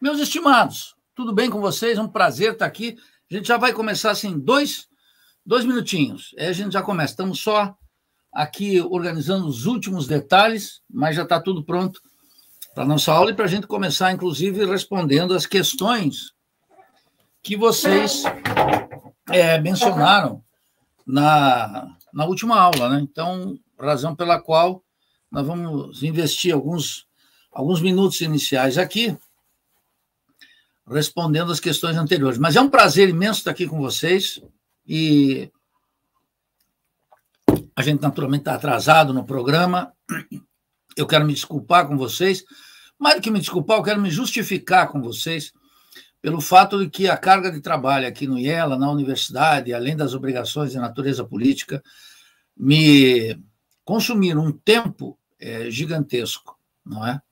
Meus estimados, tudo bem com vocês? É um prazer estar aqui. A gente já vai começar assim, dois, dois minutinhos. Aí é, a gente já começa. Estamos só aqui organizando os últimos detalhes, mas já está tudo pronto para a nossa aula e para a gente começar, inclusive, respondendo as questões que vocês é, mencionaram na, na última aula. Né? Então, razão pela qual nós vamos investir alguns, alguns minutos iniciais aqui respondendo as questões anteriores. Mas é um prazer imenso estar aqui com vocês e a gente naturalmente está atrasado no programa. Eu quero me desculpar com vocês. Mais do que me desculpar, eu quero me justificar com vocês pelo fato de que a carga de trabalho aqui no IELA, na universidade, além das obrigações de natureza política, me consumiram um tempo é, gigantesco, não é?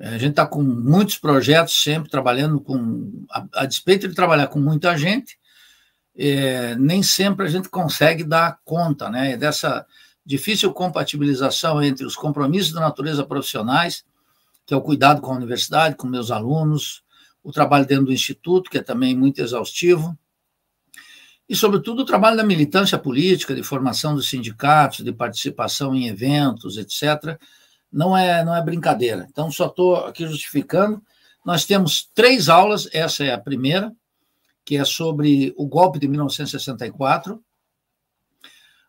A gente está com muitos projetos, sempre trabalhando com. A, a despeito de trabalhar com muita gente, é, nem sempre a gente consegue dar conta né, é dessa difícil compatibilização entre os compromissos da natureza profissionais, que é o cuidado com a universidade, com meus alunos, o trabalho dentro do instituto, que é também muito exaustivo, e, sobretudo, o trabalho da militância política, de formação dos sindicatos, de participação em eventos, etc., não é, não é brincadeira. Então, só estou aqui justificando. Nós temos três aulas, essa é a primeira, que é sobre o golpe de 1964.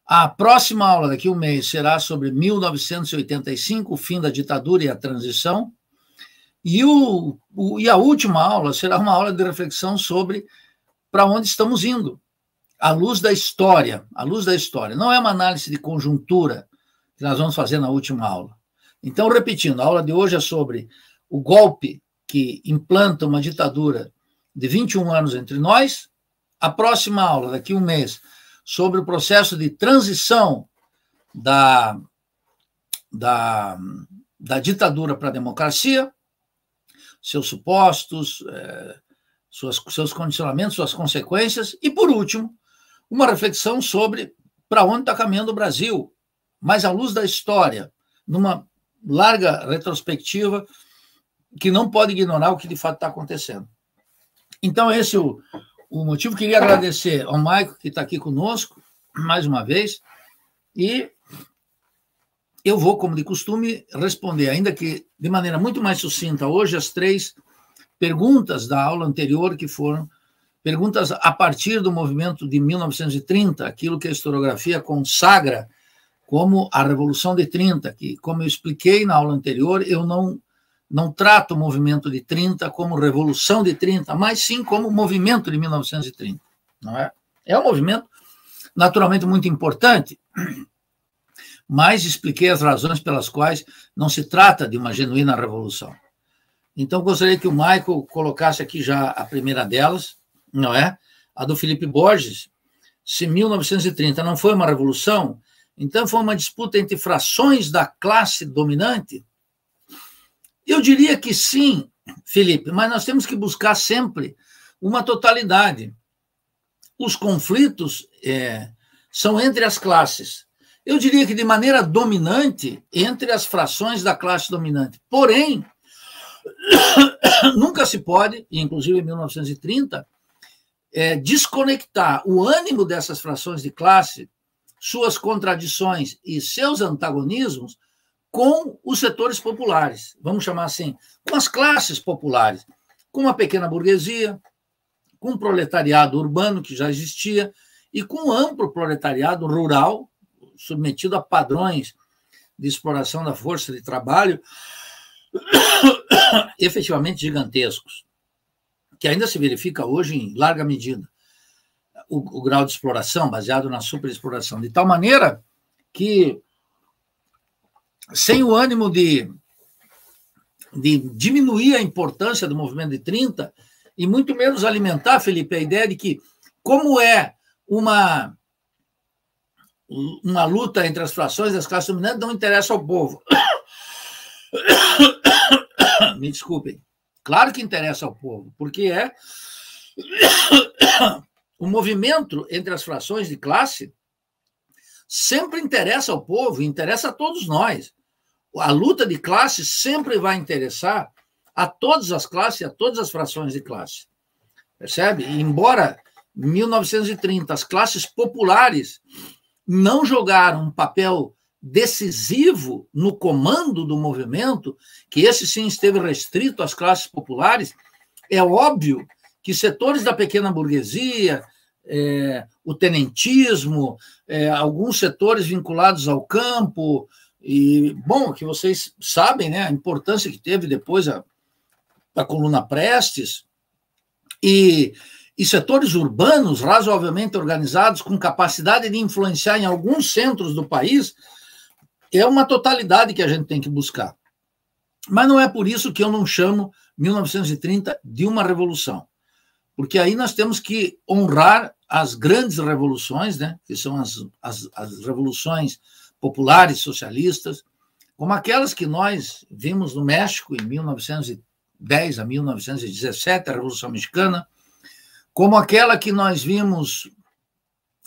A próxima aula, daqui a um mês, será sobre 1985, o fim da ditadura e a transição. E, o, o e a última aula será uma aula de reflexão sobre para onde estamos indo, à luz da história. À luz da história. Não é uma análise de conjuntura que nós vamos fazer na última aula. Então, repetindo, a aula de hoje é sobre o golpe que implanta uma ditadura de 21 anos entre nós. A próxima aula, daqui a um mês, sobre o processo de transição da, da, da ditadura para a democracia, seus supostos, eh, suas, seus condicionamentos, suas consequências, e, por último, uma reflexão sobre para onde está caminhando o Brasil, mas à luz da história, numa larga retrospectiva que não pode ignorar o que de fato está acontecendo. Então, esse é o, o motivo. Queria agradecer ao Maico, que está aqui conosco, mais uma vez, e eu vou, como de costume, responder, ainda que de maneira muito mais sucinta hoje, as três perguntas da aula anterior, que foram perguntas a partir do movimento de 1930, aquilo que a historiografia consagra como a Revolução de 30, que, como eu expliquei na aula anterior, eu não, não trato o movimento de 30 como Revolução de 30, mas sim como movimento de 1930. Não é? é um movimento naturalmente muito importante, mas expliquei as razões pelas quais não se trata de uma genuína revolução. Então, gostaria que o Michael colocasse aqui já a primeira delas, não é? A do Felipe Borges. Se 1930 não foi uma revolução, então, foi uma disputa entre frações da classe dominante? Eu diria que sim, Felipe, mas nós temos que buscar sempre uma totalidade. Os conflitos é, são entre as classes. Eu diria que de maneira dominante, entre as frações da classe dominante. Porém, nunca se pode, inclusive em 1930, é, desconectar o ânimo dessas frações de classe suas contradições e seus antagonismos com os setores populares, vamos chamar assim, com as classes populares, com a pequena burguesia, com o proletariado urbano que já existia e com o amplo proletariado rural submetido a padrões de exploração da força de trabalho efetivamente gigantescos, que ainda se verifica hoje em larga medida o, o grau de exploração, baseado na superexploração, de tal maneira que, sem o ânimo de, de diminuir a importância do movimento de 30, e muito menos alimentar, Felipe, a ideia de que, como é uma uma luta entre as frações das classes dominantes não interessa ao povo. Me desculpem. Claro que interessa ao povo, porque é o movimento entre as frações de classe sempre interessa ao povo, interessa a todos nós. A luta de classe sempre vai interessar a todas as classes, a todas as frações de classe. Percebe? E embora 1930 as classes populares não jogaram um papel decisivo no comando do movimento, que esse sim esteve restrito às classes populares, é óbvio que setores da pequena burguesia, é, o tenentismo, é, alguns setores vinculados ao campo, e, bom, que vocês sabem né, a importância que teve depois a, a coluna Prestes, e, e setores urbanos razoavelmente organizados, com capacidade de influenciar em alguns centros do país, é uma totalidade que a gente tem que buscar. Mas não é por isso que eu não chamo 1930 de uma revolução porque aí nós temos que honrar as grandes revoluções, né, que são as, as, as revoluções populares socialistas, como aquelas que nós vimos no México em 1910 a 1917, a Revolução Mexicana, como aquela que nós vimos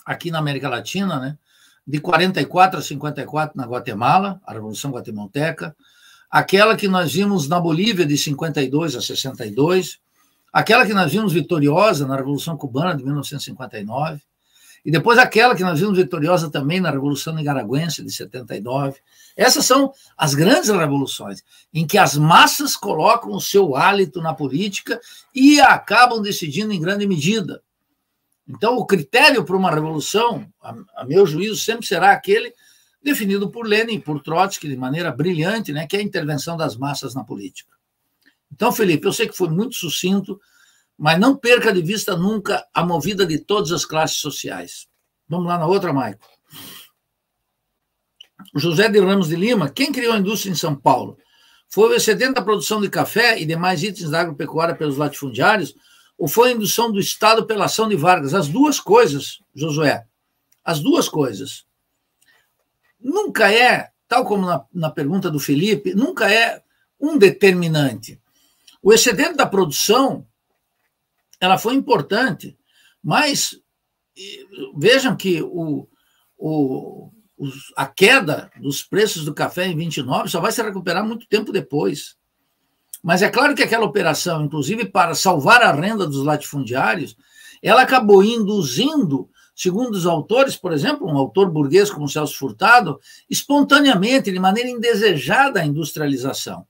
aqui na América Latina, né, de 44 a 54 na Guatemala, a Revolução Guatemalteca, aquela que nós vimos na Bolívia de 52 a 62, Aquela que nós vimos vitoriosa na Revolução Cubana de 1959, e depois aquela que nós vimos vitoriosa também na Revolução Nicaragüense de 79. Essas são as grandes revoluções, em que as massas colocam o seu hálito na política e acabam decidindo em grande medida. Então, o critério para uma revolução, a, a meu juízo, sempre será aquele definido por Lenin, por Trotsky, de maneira brilhante, né, que é a intervenção das massas na política. Então, Felipe, eu sei que foi muito sucinto, mas não perca de vista nunca a movida de todas as classes sociais. Vamos lá na outra, Maico. José de Ramos de Lima, quem criou a indústria em São Paulo? Foi o excedente da produção de café e demais itens da agropecuária pelos latifundiários ou foi a indução do Estado pela ação de Vargas? As duas coisas, Josué. As duas coisas. Nunca é, tal como na, na pergunta do Felipe, nunca é um determinante. O excedente da produção ela foi importante, mas vejam que o, o, os, a queda dos preços do café em 29 só vai se recuperar muito tempo depois. Mas é claro que aquela operação, inclusive para salvar a renda dos latifundiários, ela acabou induzindo, segundo os autores, por exemplo, um autor burguês como Celso Furtado, espontaneamente, de maneira indesejada, a industrialização.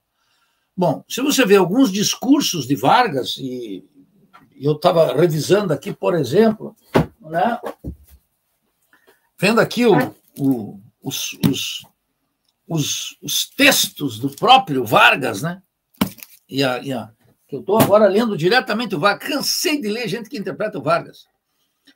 Bom, se você vê alguns discursos de Vargas, e eu estava revisando aqui, por exemplo, né? vendo aqui o, o, os, os, os, os, textos do próprio Vargas, né? E a, e a que eu estou agora lendo diretamente o Vargas, cansei de ler gente que interpreta o Vargas.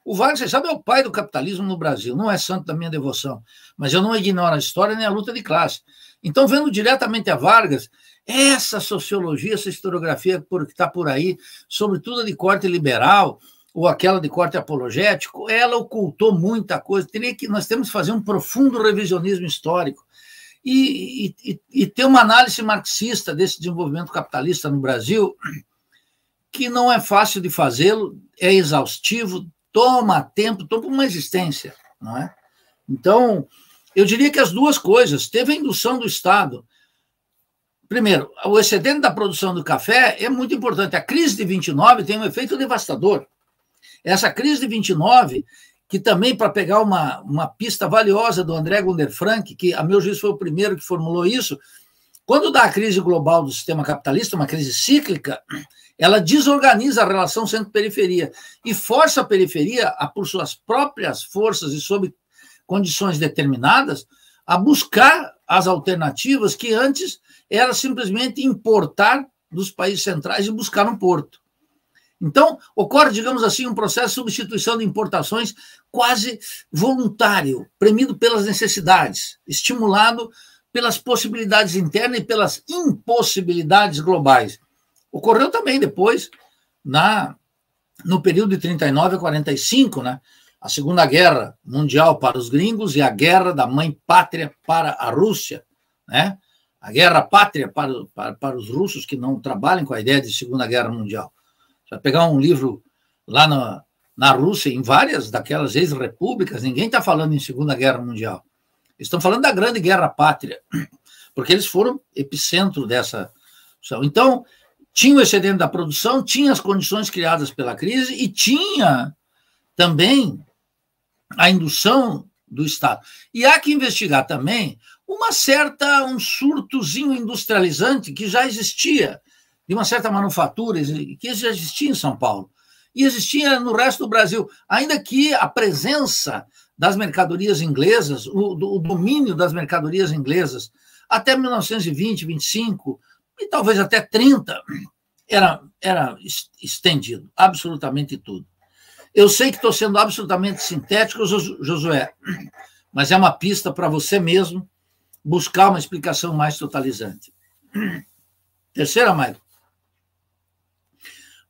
O Vargas, você sabe, é o pai do capitalismo no Brasil, não é santo da minha devoção, mas eu não ignoro a história nem a luta de classe. Então, vendo diretamente a Vargas, essa sociologia, essa historiografia por, que está por aí, sobretudo de corte liberal ou aquela de corte apologético, ela ocultou muita coisa. Teria que nós temos que fazer um profundo revisionismo histórico e, e, e ter uma análise marxista desse desenvolvimento capitalista no Brasil, que não é fácil de fazê-lo, é exaustivo, toma tempo, toma uma existência, não é? Então, eu diria que as duas coisas, teve a indução do Estado, Primeiro, o excedente da produção do café é muito importante. A crise de 29 tem um efeito devastador. Essa crise de 29, que também, para pegar uma, uma pista valiosa do André Gunder Frank, que, a meu juízo, foi o primeiro que formulou isso, quando dá a crise global do sistema capitalista, uma crise cíclica, ela desorganiza a relação centro-periferia e força a periferia a, por suas próprias forças e sob condições determinadas, a buscar as alternativas que antes era simplesmente importar dos países centrais e buscar um porto. Então, ocorre, digamos assim, um processo de substituição de importações quase voluntário, premido pelas necessidades, estimulado pelas possibilidades internas e pelas impossibilidades globais. Ocorreu também depois, na no período de 39 a 45, né? a Segunda Guerra Mundial para os gringos e a Guerra da Mãe Pátria para a Rússia, né? a guerra pátria para, para, para, os russos que não trabalham com a ideia de Segunda Guerra Mundial. Você vai pegar um livro lá na, na Rússia, em várias daquelas ex-repúblicas, ninguém está falando em Segunda Guerra Mundial. estão falando da Grande Guerra Pátria, porque eles foram epicentro dessa. Então, tinha o excedente da produção, tinha as condições criadas pela crise e tinha também a indução do Estado. E há que investigar também uma certa um surtozinho industrializante que já existia de uma certa manufatura que já existia em São Paulo e existia no resto do Brasil, ainda que a presença das mercadorias inglesas, o, o domínio das mercadorias inglesas até 1920, 25 e talvez até 30 era era estendido absolutamente tudo. Eu sei que estou sendo absolutamente sintético, Josué, mas é uma pista para você mesmo buscar uma explicação mais totalizante. Terceira, Maico.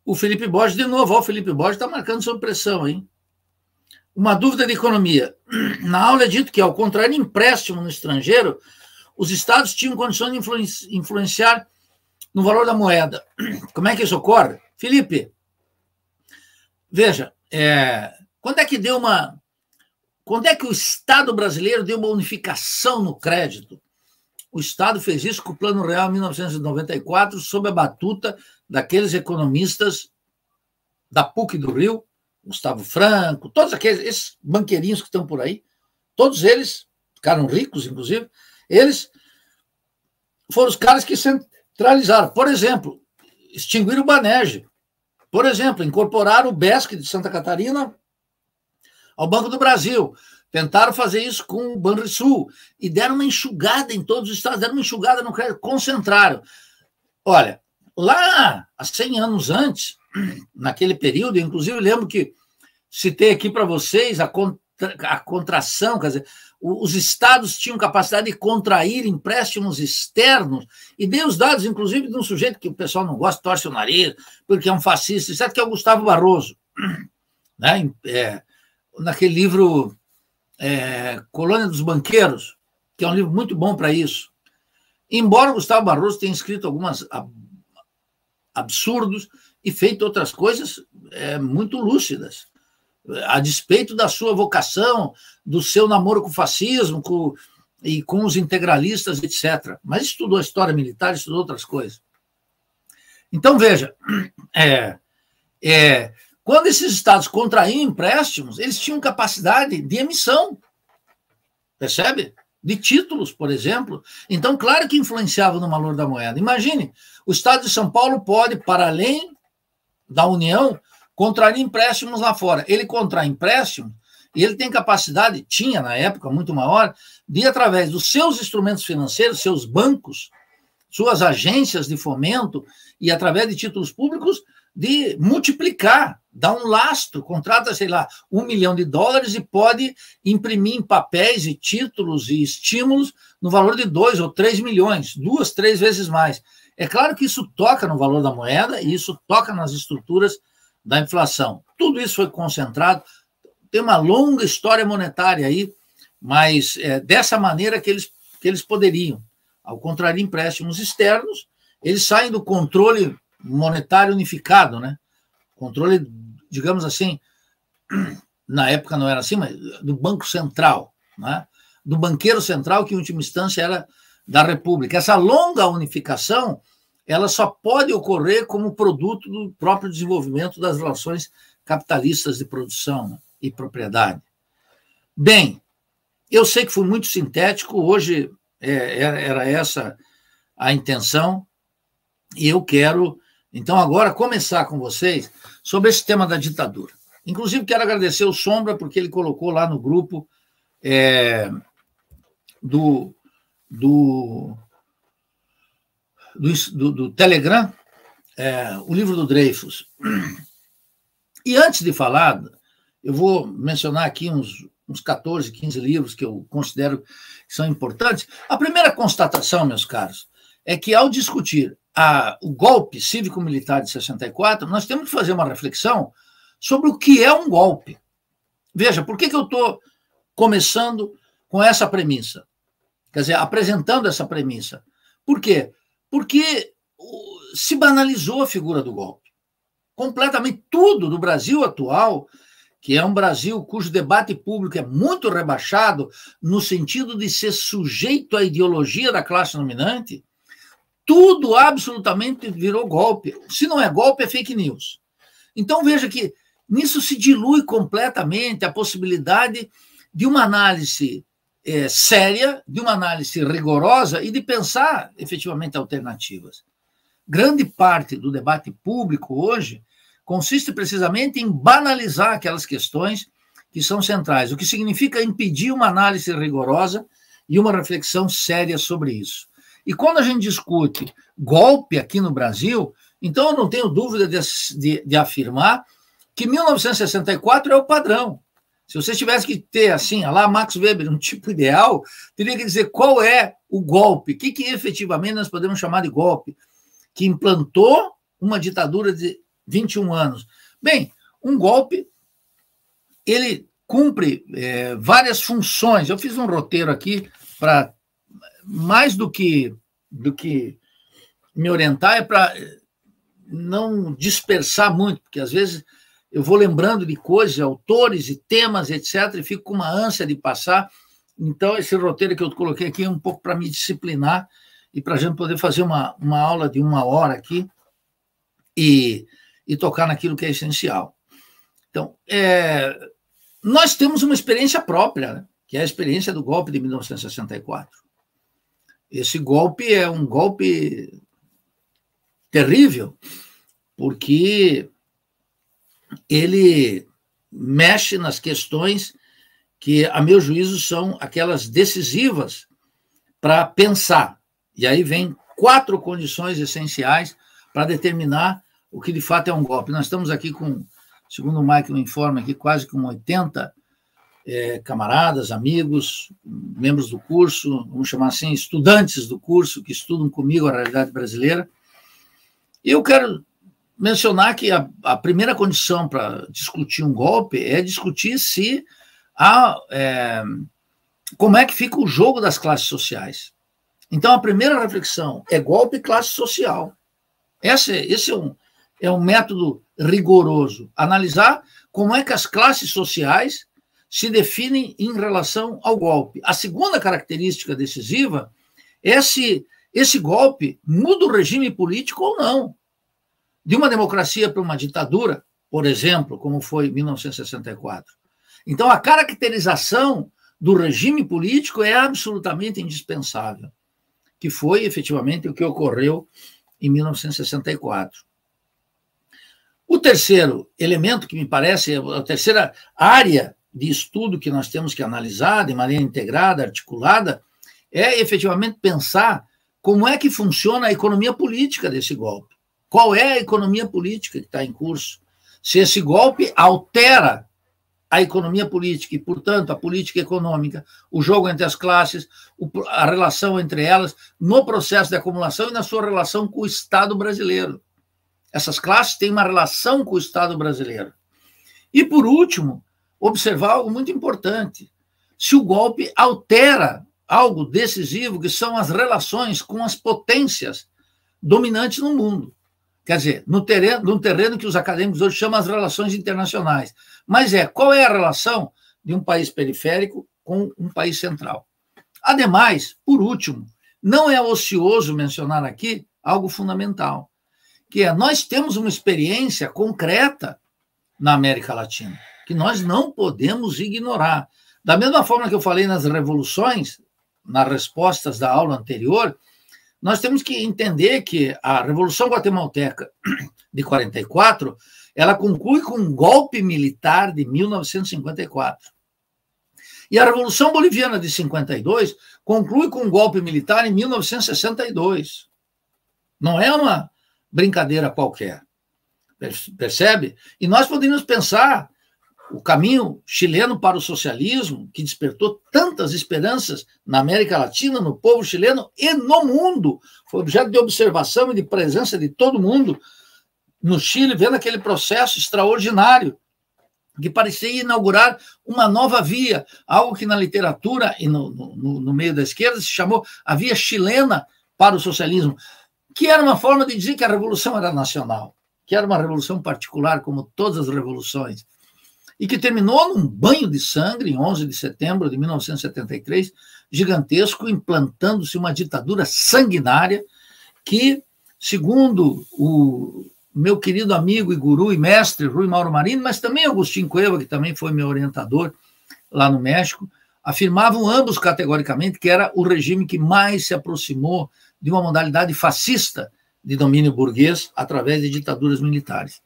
O Felipe Borges, de novo, ó, o Felipe Borges está marcando sob pressão, hein? Uma dúvida de economia. Na aula é dito que, ao contrário empréstimo no estrangeiro, os estados tinham condições de influenciar no valor da moeda. Como é que isso ocorre? Felipe, veja, é, quando é que deu uma quando é que o Estado brasileiro deu uma unificação no crédito? O Estado fez isso com o Plano Real em 1994, sob a batuta daqueles economistas da PUC do Rio, Gustavo Franco, todos aqueles esses banqueirinhos que estão por aí, todos eles ficaram ricos, inclusive, eles foram os caras que centralizaram. Por exemplo, extinguiram o Banerje. Por exemplo, incorporaram o BESC de Santa Catarina ao Banco do Brasil. Tentaram fazer isso com o Banrisul e deram uma enxugada em todos os estados, deram uma enxugada no crédito, concentraram. Olha, lá há 100 anos antes, naquele período, inclusive lembro que citei aqui para vocês a, contra, a contração, quer dizer, os estados tinham capacidade de contrair empréstimos externos, e dei os dados, inclusive, de um sujeito que o pessoal não gosta, torce o nariz, porque é um fascista, certo? Que é o Gustavo Barroso, né? É, naquele livro é, Colônia dos Banqueiros, que é um livro muito bom para isso. Embora Gustavo Barroso tenha escrito algumas ab absurdos e feito outras coisas é, muito lúcidas, a despeito da sua vocação, do seu namoro com o fascismo com, e com os integralistas, etc. Mas estudou história militar, estudou outras coisas. Então, veja, é, é, quando esses estados contraíam empréstimos, eles tinham capacidade de emissão, percebe? De títulos, por exemplo. Então, claro que influenciava no valor da moeda. Imagine, o estado de São Paulo pode, para além da União, contrair empréstimos lá fora. Ele contrai empréstimo e ele tem capacidade, tinha na época muito maior, de através dos seus instrumentos financeiros, seus bancos, suas agências de fomento e através de títulos públicos, de multiplicar dá um lastro, contrata, sei lá, um milhão de dólares e pode imprimir em papéis e títulos e estímulos no valor de dois ou três milhões, duas, três vezes mais. É claro que isso toca no valor da moeda e isso toca nas estruturas da inflação. Tudo isso foi concentrado. Tem uma longa história monetária aí, mas é dessa maneira que eles, que eles poderiam. Ao contrário de empréstimos externos, eles saem do controle monetário unificado, né? Controle, digamos assim, na época não era assim, mas do Banco Central, né? do banqueiro central, que em última instância era da República. Essa longa unificação ela só pode ocorrer como produto do próprio desenvolvimento das relações capitalistas de produção né, e propriedade. Bem, eu sei que fui muito sintético, hoje é, é, era essa a intenção, e eu quero, então, agora começar com vocês sobre esse tema da ditadura. Inclusive, quero agradecer o Sombra, porque ele colocou lá no grupo é, do, do, do, do, Telegram é, o livro do Dreyfus. E antes de falar, eu vou mencionar aqui uns, uns 14, 15 livros que eu considero que são importantes. A primeira constatação, meus caros, é que ao discutir a, o golpe cívico-militar de 64, nós temos que fazer uma reflexão sobre o que é um golpe. Veja, por que, que eu estou começando com essa premissa? Quer dizer, apresentando essa premissa. Por quê? Porque se banalizou a figura do golpe. Completamente tudo do Brasil atual, que é um Brasil cujo debate público é muito rebaixado no sentido de ser sujeito à ideologia da classe dominante, tudo absolutamente virou golpe. Se não é golpe, é fake news. Então veja que nisso se dilui completamente a possibilidade de uma análise é, séria, de uma análise rigorosa e de pensar efetivamente alternativas. Grande parte do debate público hoje consiste precisamente em banalizar aquelas questões que são centrais, o que significa impedir uma análise rigorosa e uma reflexão séria sobre isso. E quando a gente discute golpe aqui no Brasil, então eu não tenho dúvida de, de, de afirmar que 1964 é o padrão. Se você tivesse que ter, assim, lá Max Weber, um tipo ideal, teria que dizer qual é o golpe, o que, que efetivamente nós podemos chamar de golpe, que implantou uma ditadura de 21 anos. Bem, um golpe, ele cumpre é, várias funções. Eu fiz um roteiro aqui para mais do que, do que me orientar é para não dispersar muito, porque às vezes eu vou lembrando de coisas, autores e temas, etc., e fico com uma ânsia de passar. Então, esse roteiro que eu coloquei aqui é um pouco para me disciplinar e para a gente poder fazer uma, uma aula de uma hora aqui e, e tocar naquilo que é essencial. Então, é, nós temos uma experiência própria, né? que é a experiência do golpe de 1964. Esse golpe é um golpe terrível, porque ele mexe nas questões que, a meu juízo, são aquelas decisivas para pensar. E aí vem quatro condições essenciais para determinar o que de fato é um golpe. Nós estamos aqui com, segundo o Michael informa aqui, quase com 80 é, camaradas, amigos, membros do curso, vamos chamar assim, estudantes do curso que estudam comigo a realidade brasileira. E eu quero mencionar que a, a primeira condição para discutir um golpe é discutir se há, é, como é que fica o jogo das classes sociais. Então, a primeira reflexão é golpe classe social. Esse, esse é, um, é um método rigoroso. Analisar como é que as classes sociais se definem em relação ao golpe. A segunda característica decisiva é se esse golpe muda o regime político ou não. De uma democracia para uma ditadura, por exemplo, como foi 1964. Então, a caracterização do regime político é absolutamente indispensável, que foi efetivamente o que ocorreu em 1964. O terceiro elemento que me parece, a terceira área de estudo que nós temos que analisar de maneira integrada, articulada, é efetivamente pensar como é que funciona a economia política desse golpe. Qual é a economia política que está em curso? Se esse golpe altera a economia política e, portanto, a política econômica, o jogo entre as classes, a relação entre elas, no processo de acumulação e na sua relação com o Estado brasileiro. Essas classes têm uma relação com o Estado brasileiro. E, por último, observar algo muito importante. Se o golpe altera algo decisivo, que são as relações com as potências dominantes no mundo. Quer dizer, no terreno, no terreno que os acadêmicos hoje chamam as relações internacionais. Mas é, qual é a relação de um país periférico com um país central? Ademais, por último, não é ocioso mencionar aqui algo fundamental, que é nós temos uma experiência concreta na América Latina que nós não podemos ignorar. Da mesma forma que eu falei nas revoluções, nas respostas da aula anterior, nós temos que entender que a Revolução Guatemalteca de 44, ela conclui com um golpe militar de 1954. E a Revolução Boliviana de 52 conclui com um golpe militar em 1962. Não é uma brincadeira qualquer. Percebe? E nós poderíamos pensar o caminho chileno para o socialismo, que despertou tantas esperanças na América Latina, no povo chileno e no mundo, foi objeto de observação e de presença de todo mundo no Chile, vendo aquele processo extraordinário que parecia inaugurar uma nova via, algo que na literatura e no, no, no meio da esquerda se chamou a via chilena para o socialismo, que era uma forma de dizer que a revolução era nacional, que era uma revolução particular, como todas as revoluções e que terminou num banho de sangue em 11 de setembro de 1973, gigantesco, implantando-se uma ditadura sanguinária que, segundo o meu querido amigo e guru e mestre Rui Mauro Marino, mas também Agostinho Cueva, que também foi meu orientador lá no México, afirmavam ambos categoricamente que era o regime que mais se aproximou de uma modalidade fascista de domínio burguês através de ditaduras militares.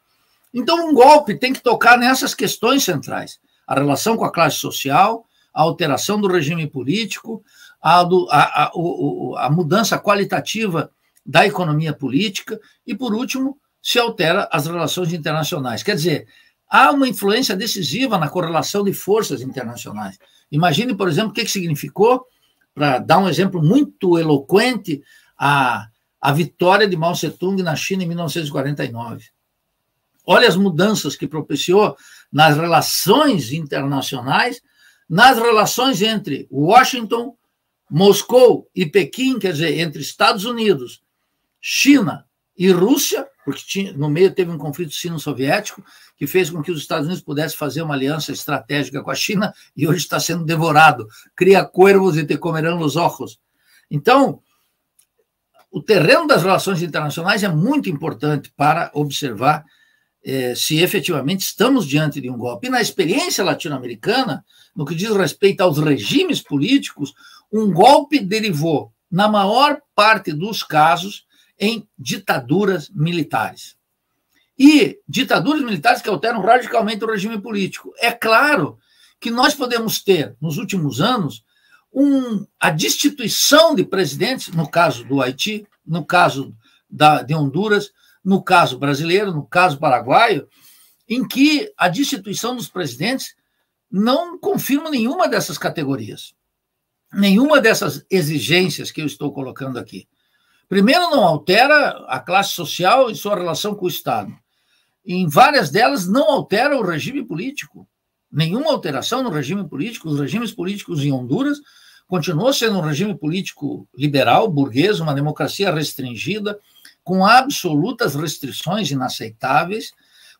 Então, um golpe tem que tocar nessas questões centrais: a relação com a classe social, a alteração do regime político, a, do, a, a, o, a mudança qualitativa da economia política e, por último, se altera as relações internacionais. Quer dizer, há uma influência decisiva na correlação de forças internacionais. Imagine, por exemplo, o que, significou, para dar um exemplo muito eloquente, a, a vitória de Mao Tse-tung na China em 1949. Olha as mudanças que propiciou nas relações internacionais, nas relações entre Washington, Moscou e Pequim, quer dizer, entre Estados Unidos, China e Rússia, porque tinha, no meio teve um conflito sino-soviético que fez com que os Estados Unidos pudessem fazer uma aliança estratégica com a China e hoje está sendo devorado. Cria corvos e te comerão os ojos. Então, o terreno das relações internacionais é muito importante para observar é, se efetivamente estamos diante de um golpe. E na experiência latino-americana, no que diz respeito aos regimes políticos, um golpe derivou, na maior parte dos casos, em ditaduras militares. E ditaduras militares que alteram radicalmente o regime político. É claro que nós podemos ter, nos últimos anos, um, a destituição de presidentes, no caso do Haiti, no caso da, de Honduras, no caso brasileiro, no caso paraguaio, em que a destituição dos presidentes não confirma nenhuma dessas categorias, nenhuma dessas exigências que eu estou colocando aqui. Primeiro, não altera a classe social e sua relação com o Estado. Em várias delas, não altera o regime político. Nenhuma alteração no regime político. Os regimes políticos em Honduras continuam sendo um regime político liberal, burguês, uma democracia restringida, com absolutas restrições inaceitáveis,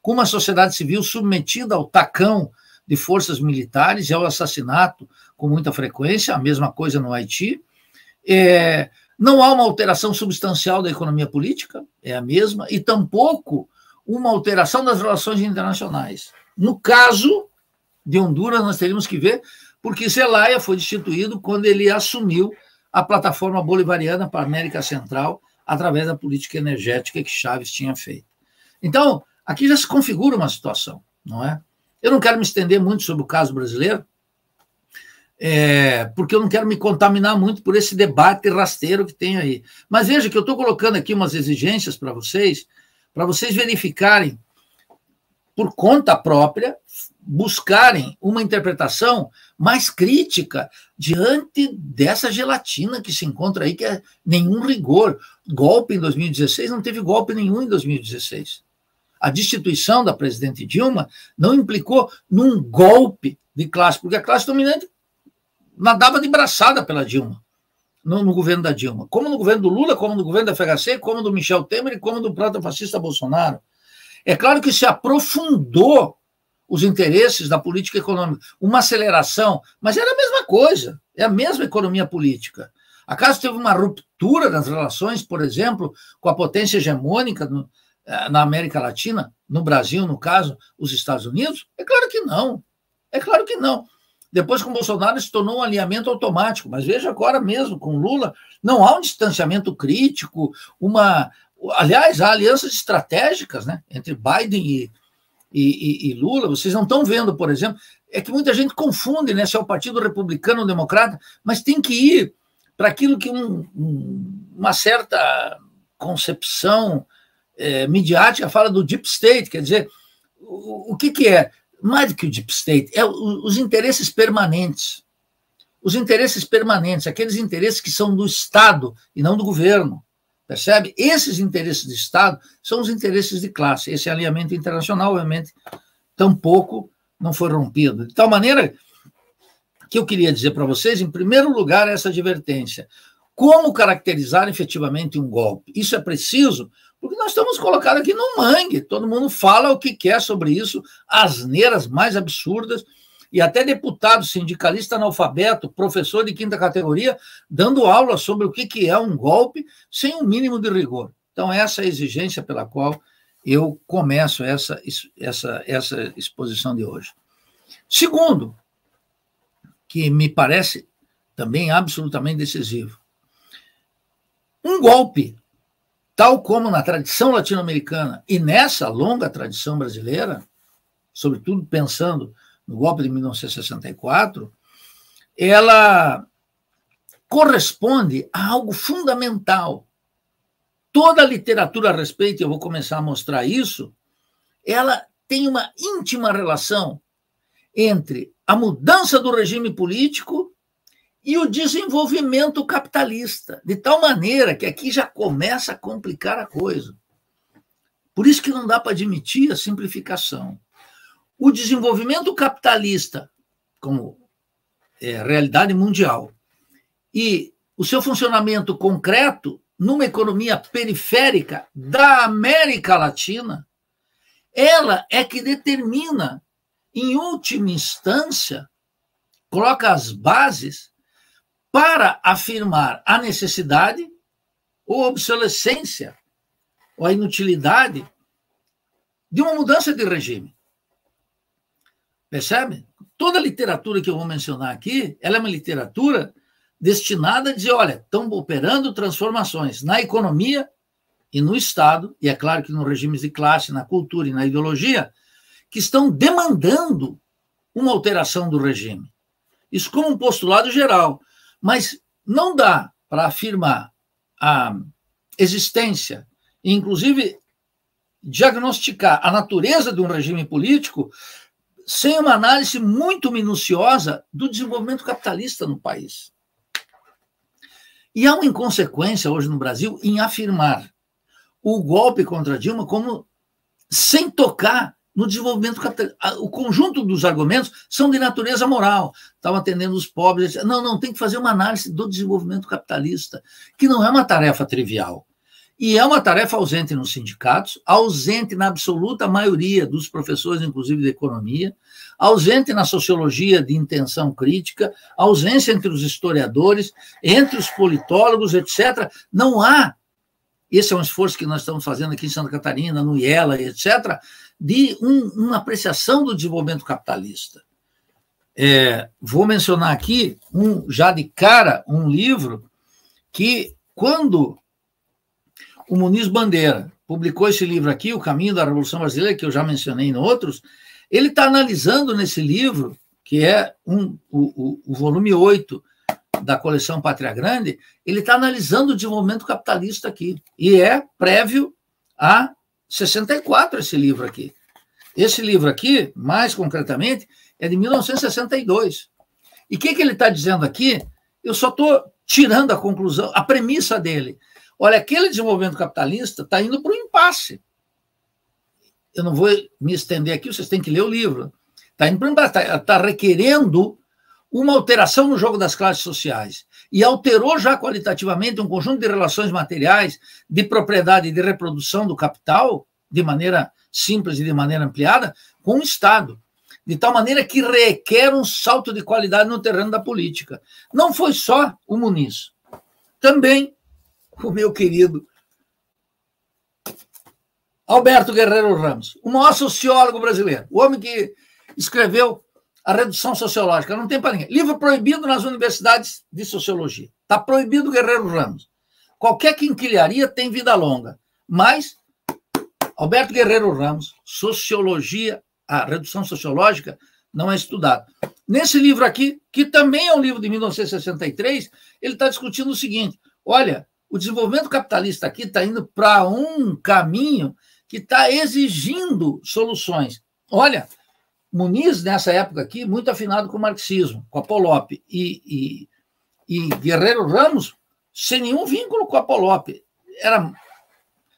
com uma sociedade civil submetida ao tacão de forças militares e ao assassinato com muita frequência, a mesma coisa no Haiti. É, não há uma alteração substancial da economia política, é a mesma, e tampouco uma alteração das relações internacionais. No caso de Honduras, nós teríamos que ver, porque Zelaya foi destituído quando ele assumiu a plataforma bolivariana para a América Central através da política energética que Chaves tinha feito. Então, aqui já se configura uma situação, não é? Eu não quero me estender muito sobre o caso brasileiro, é, porque eu não quero me contaminar muito por esse debate rasteiro que tem aí. Mas veja que eu estou colocando aqui umas exigências para vocês, para vocês verificarem por conta própria, buscarem uma interpretação mais crítica diante dessa gelatina que se encontra aí, que é nenhum rigor. Golpe em 2016, não teve golpe nenhum em 2016. A destituição da presidente Dilma não implicou num golpe de classe, porque a classe dominante nadava de braçada pela Dilma, no, no, governo da Dilma. Como no governo do Lula, como no governo da FHC, como do Michel Temer e como do próprio fascista Bolsonaro. É claro que se aprofundou os interesses da política econômica, uma aceleração, mas era a mesma coisa, é a mesma economia política. Acaso teve uma ruptura nas relações, por exemplo, com a potência hegemônica no, eh, na América Latina, no Brasil, no caso, os Estados Unidos? É claro que não. É claro que não. Depois com Bolsonaro se tornou um alinhamento automático, mas veja agora mesmo com Lula, não há um distanciamento crítico, uma, aliás, há alianças estratégicas, né, entre Biden e, e, e, e Lula, vocês não estão vendo, por exemplo, é que muita gente confunde né, se é o Partido Republicano ou Democrata, mas tem que ir para aquilo que um, uma certa concepção é, midiática fala do deep state, quer dizer, o, o que, que é? Mais do que o deep state, é o, os interesses permanentes. Os interesses permanentes, aqueles interesses que são do Estado e não do governo. Percebe? Esses interesses de Estado são os interesses de classe. Esse alinhamento internacional, obviamente, tampouco não foi rompido. De tal maneira que eu queria dizer para vocês, em primeiro lugar, essa advertência. Como caracterizar efetivamente um golpe? Isso é preciso, porque nós estamos colocados aqui no mangue. Todo mundo fala o que quer sobre isso, as neiras mais absurdas e até deputado sindicalista analfabeto, professor de quinta categoria, dando aula sobre o que, é um golpe sem o um mínimo de rigor. Então, essa é a exigência pela qual eu começo essa, essa, essa exposição de hoje. Segundo, que me parece também absolutamente decisivo, um golpe, tal como na tradição latino-americana e nessa longa tradição brasileira, sobretudo pensando no golpe de 1964, ela corresponde a algo fundamental. Toda a literatura a respeito, eu vou começar a mostrar isso, ela tem uma íntima relação entre a mudança do regime político e o desenvolvimento capitalista, de tal maneira que aqui já começa a complicar a coisa. Por isso que não dá para admitir a simplificação o desenvolvimento capitalista como é, realidade mundial e o seu funcionamento concreto numa economia periférica da América Latina, ela é que determina, em última instância, coloca as bases para afirmar a necessidade ou a obsolescência ou a inutilidade de uma mudança de regime. Percebe? Toda a literatura que eu vou mencionar aqui, ela é uma literatura destinada a dizer, olha, estão operando transformações na economia e no Estado, e é claro que nos regimes de classe, na cultura e na ideologia, que estão demandando uma alteração do regime. Isso como um postulado geral. Mas não dá para afirmar a existência, e inclusive diagnosticar a natureza de um regime político sem uma análise muito minuciosa do desenvolvimento capitalista no país. E há uma inconsequência hoje no Brasil em afirmar o golpe contra Dilma como sem tocar no desenvolvimento capitalista. O conjunto dos argumentos são de natureza moral. Estavam atendendo os pobres. Não, não, tem que fazer uma análise do desenvolvimento capitalista, que não é uma tarefa trivial. E é uma tarefa ausente nos sindicatos, ausente na absoluta maioria dos professores, inclusive de economia, ausente na sociologia de intenção crítica, ausência entre os historiadores, entre os politólogos, etc. Não há. Esse é um esforço que nós estamos fazendo aqui em Santa Catarina, no IELA, etc., de um, uma apreciação do desenvolvimento capitalista. É, vou mencionar aqui, um, já de cara, um livro que, quando o Muniz Bandeira publicou esse livro aqui, O Caminho da Revolução Brasileira, que eu já mencionei em outros, ele está analisando nesse livro, que é um, o, o, o volume 8 da coleção Pátria Grande, ele está analisando o desenvolvimento capitalista aqui. E é prévio a 64 esse livro aqui. Esse livro aqui, mais concretamente, é de 1962. E o que, que ele está dizendo aqui? Eu só estou tirando a conclusão, a premissa dele. Olha, aquele desenvolvimento capitalista está indo para um impasse. Eu não vou me estender aqui, vocês têm que ler o livro. Está indo para um impasse, está tá requerendo uma alteração no jogo das classes sociais e alterou já qualitativamente um conjunto de relações materiais de propriedade e de reprodução do capital de maneira simples e de maneira ampliada com o Estado, de tal maneira que requer um salto de qualidade no terreno da política. Não foi só o Muniz. Também o meu querido Alberto Guerreiro Ramos, o maior sociólogo brasileiro, o homem que escreveu a redução sociológica, não tem para ninguém. Livro proibido nas universidades de sociologia. Está proibido Guerreiro Ramos. Qualquer quinquilharia tem vida longa, mas Alberto Guerreiro Ramos, sociologia, a redução sociológica não é estudada. Nesse livro aqui, que também é um livro de 1963, ele está discutindo o seguinte: olha, o desenvolvimento capitalista aqui está indo para um caminho que está exigindo soluções. Olha, Muniz, nessa época aqui, muito afinado com o marxismo, com a Polope, e, e, e Guerreiro Ramos, sem nenhum vínculo com a Polope. Era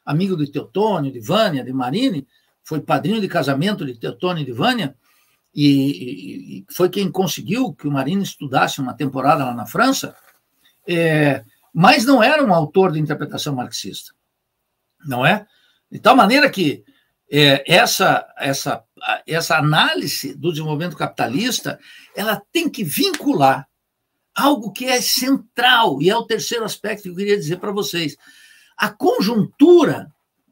amigo de Teotônio, de Vânia, de Marine, foi padrinho de casamento de Teotônio e de Vânia, e, e, foi quem conseguiu que o Marine estudasse uma temporada lá na França. É, mas não era um autor de interpretação marxista, não é? De tal maneira que é, essa, essa, essa análise do desenvolvimento capitalista ela tem que vincular algo que é central, e é o terceiro aspecto que eu queria dizer para vocês. A conjuntura,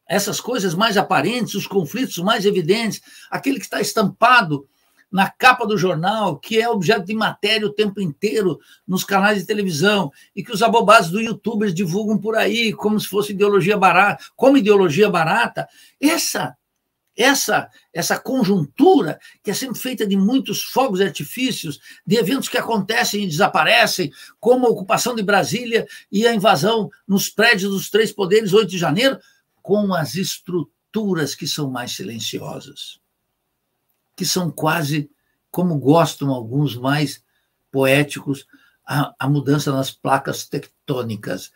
essas coisas mais aparentes, os conflitos mais evidentes, aquele que está estampado na capa do jornal, que é objeto de matéria o tempo inteiro nos canais de televisão e que os abobados do youtubers divulgam por aí como se fosse ideologia barata, como ideologia barata, essa essa essa conjuntura que é sempre feita de muitos fogos e artifícios, de eventos que acontecem e desaparecem, como a ocupação de Brasília e a invasão nos prédios dos três poderes 8 de janeiro, com as estruturas que são mais silenciosas que são quase, como gostam alguns mais poéticos, a, a mudança nas placas tectônicas,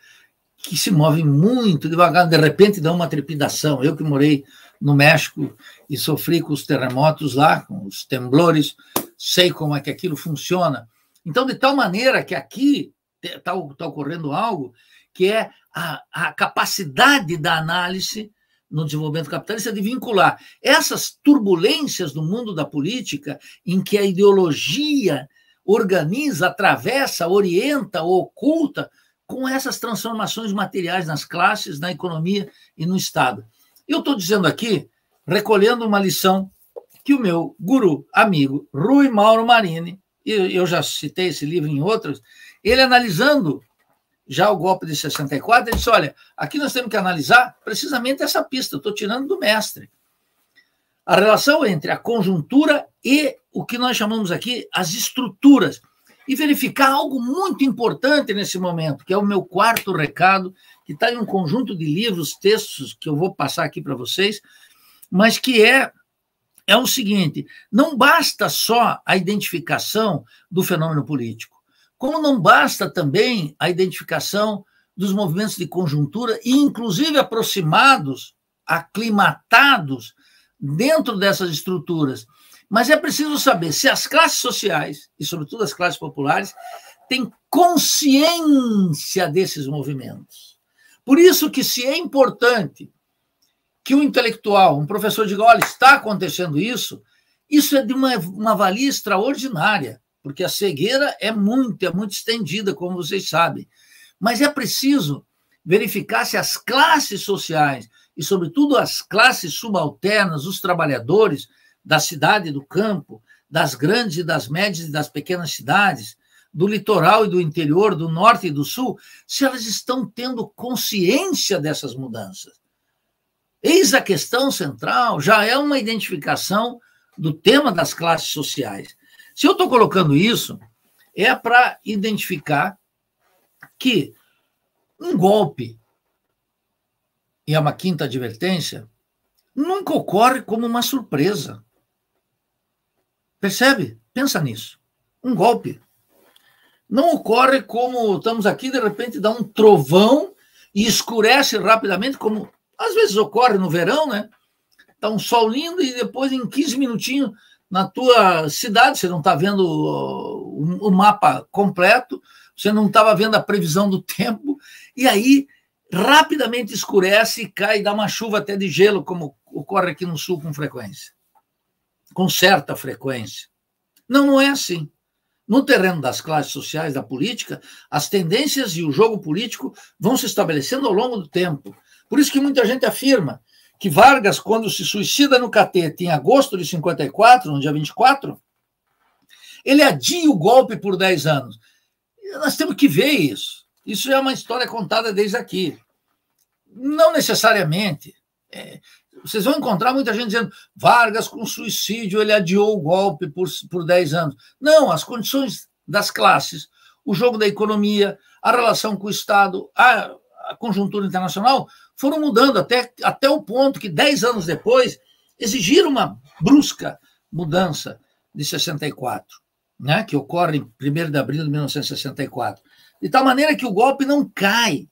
que se movem muito devagar, de repente dão uma trepidação. Eu que morei no México e sofri com os terremotos lá, com os temblores, sei como é que aquilo funciona. Então, de tal maneira que aqui está tá ocorrendo algo que é a, a capacidade da análise no desenvolvimento capitalista de vincular essas turbulências do mundo da política, em que a ideologia organiza, atravessa, orienta, oculta, com essas transformações materiais nas classes, na economia e no Estado. Eu estou dizendo aqui, recolhendo uma lição que o meu guru, amigo Rui Mauro Marini, eu já citei esse livro em outros, ele analisando já o golpe de 64, ele disse: olha, aqui nós temos que analisar precisamente essa pista, estou tirando do mestre. A relação entre a conjuntura e o que nós chamamos aqui as estruturas. E verificar algo muito importante nesse momento, que é o meu quarto recado, que está em um conjunto de livros, textos que eu vou passar aqui para vocês, mas que é é o seguinte: não basta só a identificação do fenômeno político. Como não basta também a identificação dos movimentos de conjuntura, e inclusive aproximados, aclimatados dentro dessas estruturas. Mas é preciso saber se as classes sociais, e sobretudo as classes populares, têm consciência desses movimentos. Por isso que se é importante que um intelectual, um professor diga, olha, está acontecendo isso, isso é de uma, uma valia extraordinária porque a cegueira é muito, é muito estendida, como vocês sabem. Mas é preciso verificar se as classes sociais, e sobretudo as classes subalternas, os trabalhadores da cidade e do campo, das grandes e das médias e das pequenas cidades, do litoral e do interior, do norte e do sul, se elas estão tendo consciência dessas mudanças. Eis a questão central, já é uma identificação do tema das classes sociais. Se eu estou colocando isso, é para identificar que um golpe, e é uma quinta advertência, nunca ocorre como uma surpresa. Percebe? Pensa nisso. Um golpe não ocorre como estamos aqui, de repente dá um trovão e escurece rapidamente, como às vezes ocorre no verão, né? está um sol lindo e depois em 15 minutinhos na tua cidade, você não está vendo o, uh, o mapa completo, você não estava vendo a previsão do tempo, e aí rapidamente escurece e cai, e dá uma chuva até de gelo, como ocorre aqui no sul com frequência. Com certa frequência. Não, não é assim. No terreno das classes sociais, da política, as tendências e o jogo político vão se estabelecendo ao longo do tempo. Por isso que muita gente afirma que Vargas, quando se suicida no Catete em agosto de 54, no dia 24, ele adia o golpe por 10 anos. Nós temos que ver isso. Isso é uma história contada desde aqui. Não necessariamente. É, vocês vão encontrar muita gente dizendo Vargas, com suicídio, ele adiou o golpe por, por 10 anos. Não, as condições das classes, o jogo da economia, a relação com o Estado, a, a conjuntura internacional foram mudando até, até o ponto que, dez anos depois, exigiram uma brusca mudança de 64, né, que ocorre em 1 de abril de 1964. De tal maneira que o golpe não cai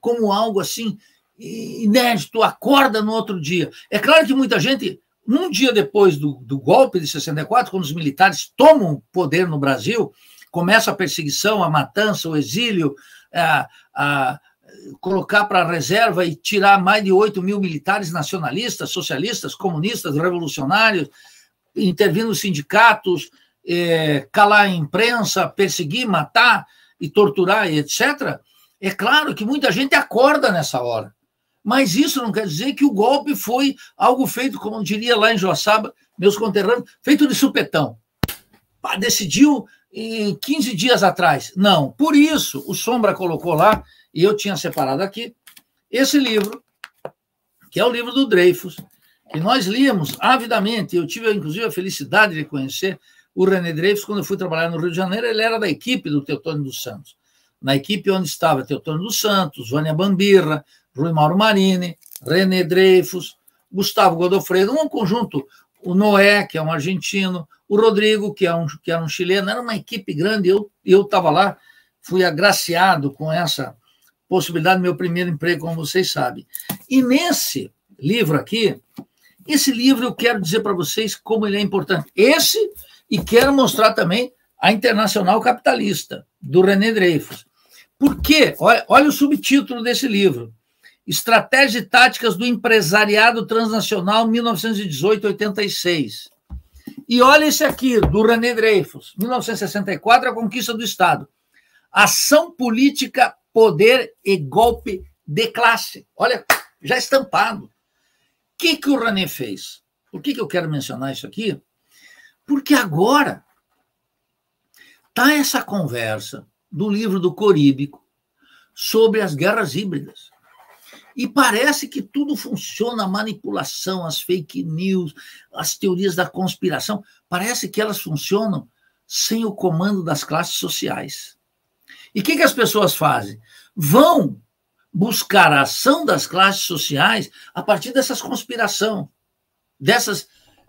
como algo assim inédito, acorda no outro dia. É claro que muita gente, um dia depois do, do golpe de 64, quando os militares tomam o poder no Brasil, começa a perseguição, a matança, o exílio, a, a, colocar para reserva e tirar mais de 8 mil militares nacionalistas, socialistas, comunistas, revolucionários, intervir nos sindicatos, é, calar a imprensa, perseguir, matar e torturar, etc. É claro que muita gente acorda nessa hora. Mas isso não quer dizer que o golpe foi algo feito, como diria lá em Joaçaba, meus conterrâneos, feito de supetão. Decidiu em eh, 15 dias atrás. Não, por isso o Sombra colocou lá e eu tinha separado aqui, esse livro, que é o livro do Dreyfus, que nós líamos avidamente. Eu tive, inclusive, a felicidade de conhecer o René Dreyfus quando eu fui trabalhar no Rio de Janeiro. Ele era da equipe do Teotônio dos Santos. Na equipe onde estava Teotônio dos Santos, Vânia Bambirra, Rui Mauro Marini, René Dreyfus, Gustavo Godofredo, um conjunto, o Noé, que é um argentino, o Rodrigo, que, é um, que era um chileno, era uma equipe grande. Eu estava lá, fui agraciado com essa possibilidade do meu primeiro emprego, como vocês sabem. E nesse livro aqui, esse livro eu quero dizer para vocês como ele é importante. Esse, e quero mostrar também a Internacional Capitalista, do René Dreyfus. Por quê? Olha, olha o subtítulo desse livro. estratégias e Táticas do Empresariado Transnacional 1918-86. E olha esse aqui, do René Dreyfus, 1964, A Conquista do Estado. Ação Política poder e golpe de classe. Olha, já estampado. O que, que o René fez? Por que, que eu quero mencionar isso aqui? Porque agora tá essa conversa do livro do Coríbico sobre as guerras híbridas. E parece que tudo funciona, a manipulação, as fake news, as teorias da conspiração, parece que elas funcionam sem o comando das classes sociais. E o que, que as pessoas fazem? Vão buscar a ação das classes sociais a partir dessas conspiração, dessas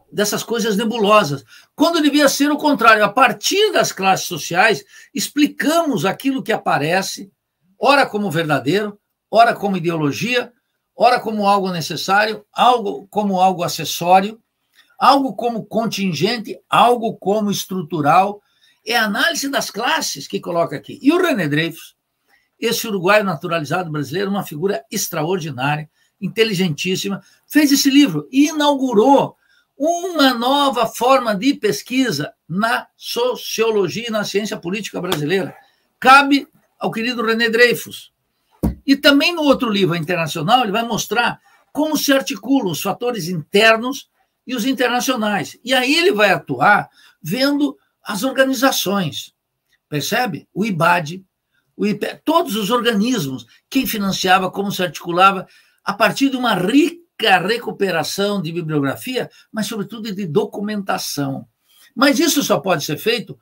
dessas coisas nebulosas, quando devia ser o contrário. A partir das classes sociais, explicamos aquilo que aparece, ora como verdadeiro, ora como ideologia, ora como algo necessário, algo como algo acessório, algo como contingente, algo como estrutural, é a análise das classes que coloca aqui. E o René Dreyfus, esse uruguaio naturalizado brasileiro, uma figura extraordinária, inteligentíssima, fez esse livro e inaugurou uma nova forma de pesquisa na sociologia e na ciência política brasileira. Cabe ao querido René Dreyfus. E também no outro livro internacional, ele vai mostrar como se articulam os fatores internos e os internacionais. E aí ele vai atuar vendo as organizações. Percebe? O IBAD, o IPE, todos os organismos, quem financiava, como se articulava, a partir de uma rica recuperação de bibliografia, mas sobretudo de documentação. Mas isso só pode ser feito,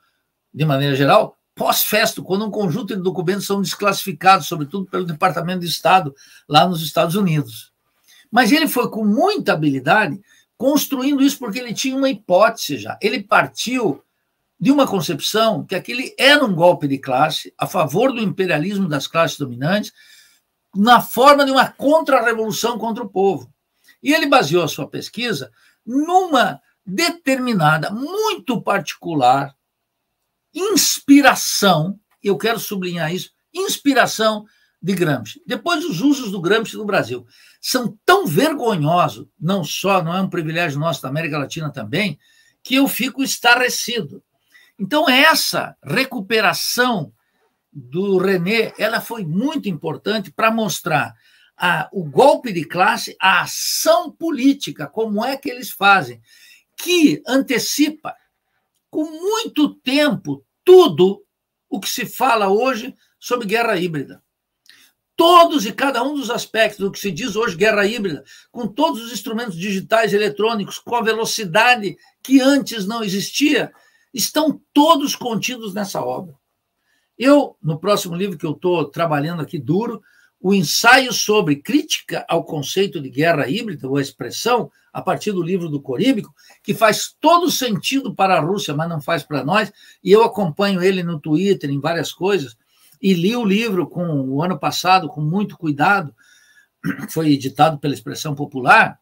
de maneira geral, pós-festo, quando um conjunto de documentos são desclassificados, sobretudo pelo Departamento de Estado, lá nos Estados Unidos. Mas ele foi com muita habilidade construindo isso porque ele tinha uma hipótese já. Ele partiu de uma concepção que aquele era um golpe de classe a favor do imperialismo das classes dominantes, na forma de uma contra-revolução contra o povo. E ele baseou a sua pesquisa numa determinada, muito particular inspiração, eu quero sublinhar isso, inspiração de Gramsci. Depois, os usos do Gramsci no Brasil são tão vergonhosos, não só, não é um privilégio nosso da América Latina também, que eu fico estarrecido. Então, essa recuperação do René ela foi muito importante para mostrar a, o golpe de classe, a ação política, como é que eles fazem, que antecipa com muito tempo tudo o que se fala hoje sobre guerra híbrida. Todos e cada um dos aspectos do que se diz hoje guerra híbrida, com todos os instrumentos digitais eletrônicos, com a velocidade que antes não existia, estão todos contidos nessa obra. Eu, no próximo livro que eu estou trabalhando aqui duro, o ensaio sobre crítica ao conceito de guerra híbrida, ou a expressão, a partir do livro do Coríbico, que faz todo sentido para a Rússia, mas não faz para nós, e eu acompanho ele no Twitter, em várias coisas, e li o livro com o ano passado com muito cuidado, foi editado pela Expressão Popular.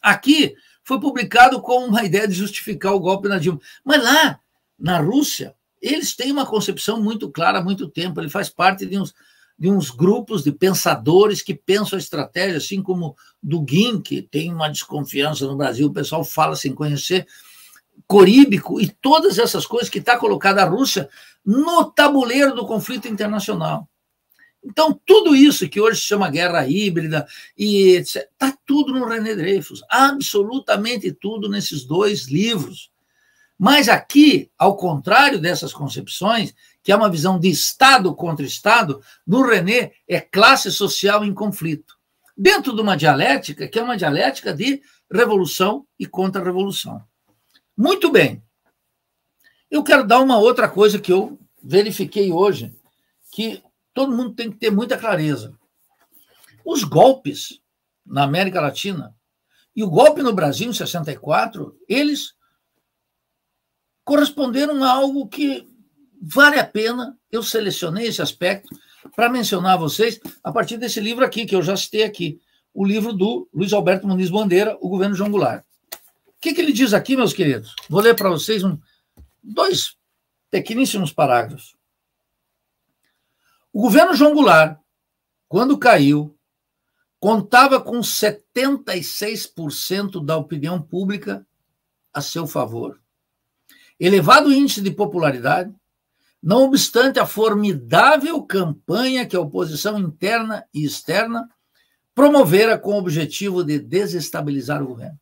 Aqui foi publicado com uma ideia de justificar o golpe na Dilma, mas lá na Rússia, eles têm uma concepção muito clara há muito tempo. Ele faz parte de uns, de uns grupos de pensadores que pensam a estratégia, assim como Dugin, que tem uma desconfiança no Brasil, o pessoal fala sem conhecer, Coríbico e todas essas coisas que está colocada a Rússia no tabuleiro do conflito internacional. Então, tudo isso que hoje se chama guerra híbrida e etc., está tudo no René Dreyfus, absolutamente tudo nesses dois livros. Mas aqui, ao contrário dessas concepções, que é uma visão de Estado contra Estado, no René é classe social em conflito, dentro de uma dialética que é uma dialética de revolução e contra-revolução. Muito bem. Eu quero dar uma outra coisa que eu verifiquei hoje, que todo mundo tem que ter muita clareza. Os golpes na América Latina e o golpe no Brasil em 64, eles corresponderam a algo que vale a pena. Eu selecionei esse aspecto para mencionar a vocês a partir desse livro aqui, que eu já citei aqui, o livro do Luiz Alberto Muniz Bandeira, O Governo João Goulart. O que, que ele diz aqui, meus queridos? Vou ler para vocês um, dois pequeníssimos parágrafos. O governo João Goulart, quando caiu, contava com 76% da opinião pública a seu favor elevado índice de popularidade, não obstante a formidável campanha que a oposição interna e externa promovera com o objetivo de desestabilizar o governo.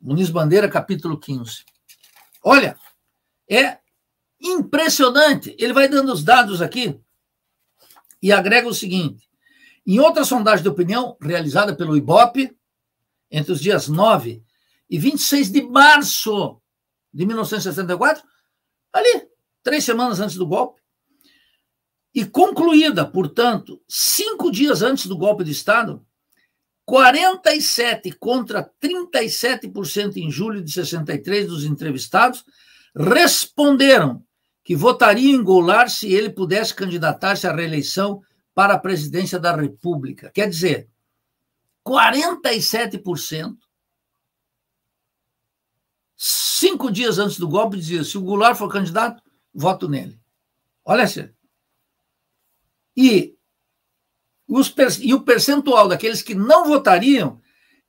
Muniz Bandeira, capítulo 15. Olha, é impressionante. Ele vai dando os dados aqui e agrega o seguinte: em outra sondagem de opinião realizada pelo IBOP, entre os dias 9 e 26 de março de 1964, ali, três semanas antes do golpe, e concluída, portanto, cinco dias antes do golpe de Estado, 47 contra 37% em julho de 63 dos entrevistados responderam que votariam em Goulart se ele pudesse candidatar-se à reeleição para a presidência da República. Quer dizer, 47% cinco dias antes do golpe, dizia: se o Goulart for candidato, voto nele. Olha assim. E, os, e o percentual daqueles que não votariam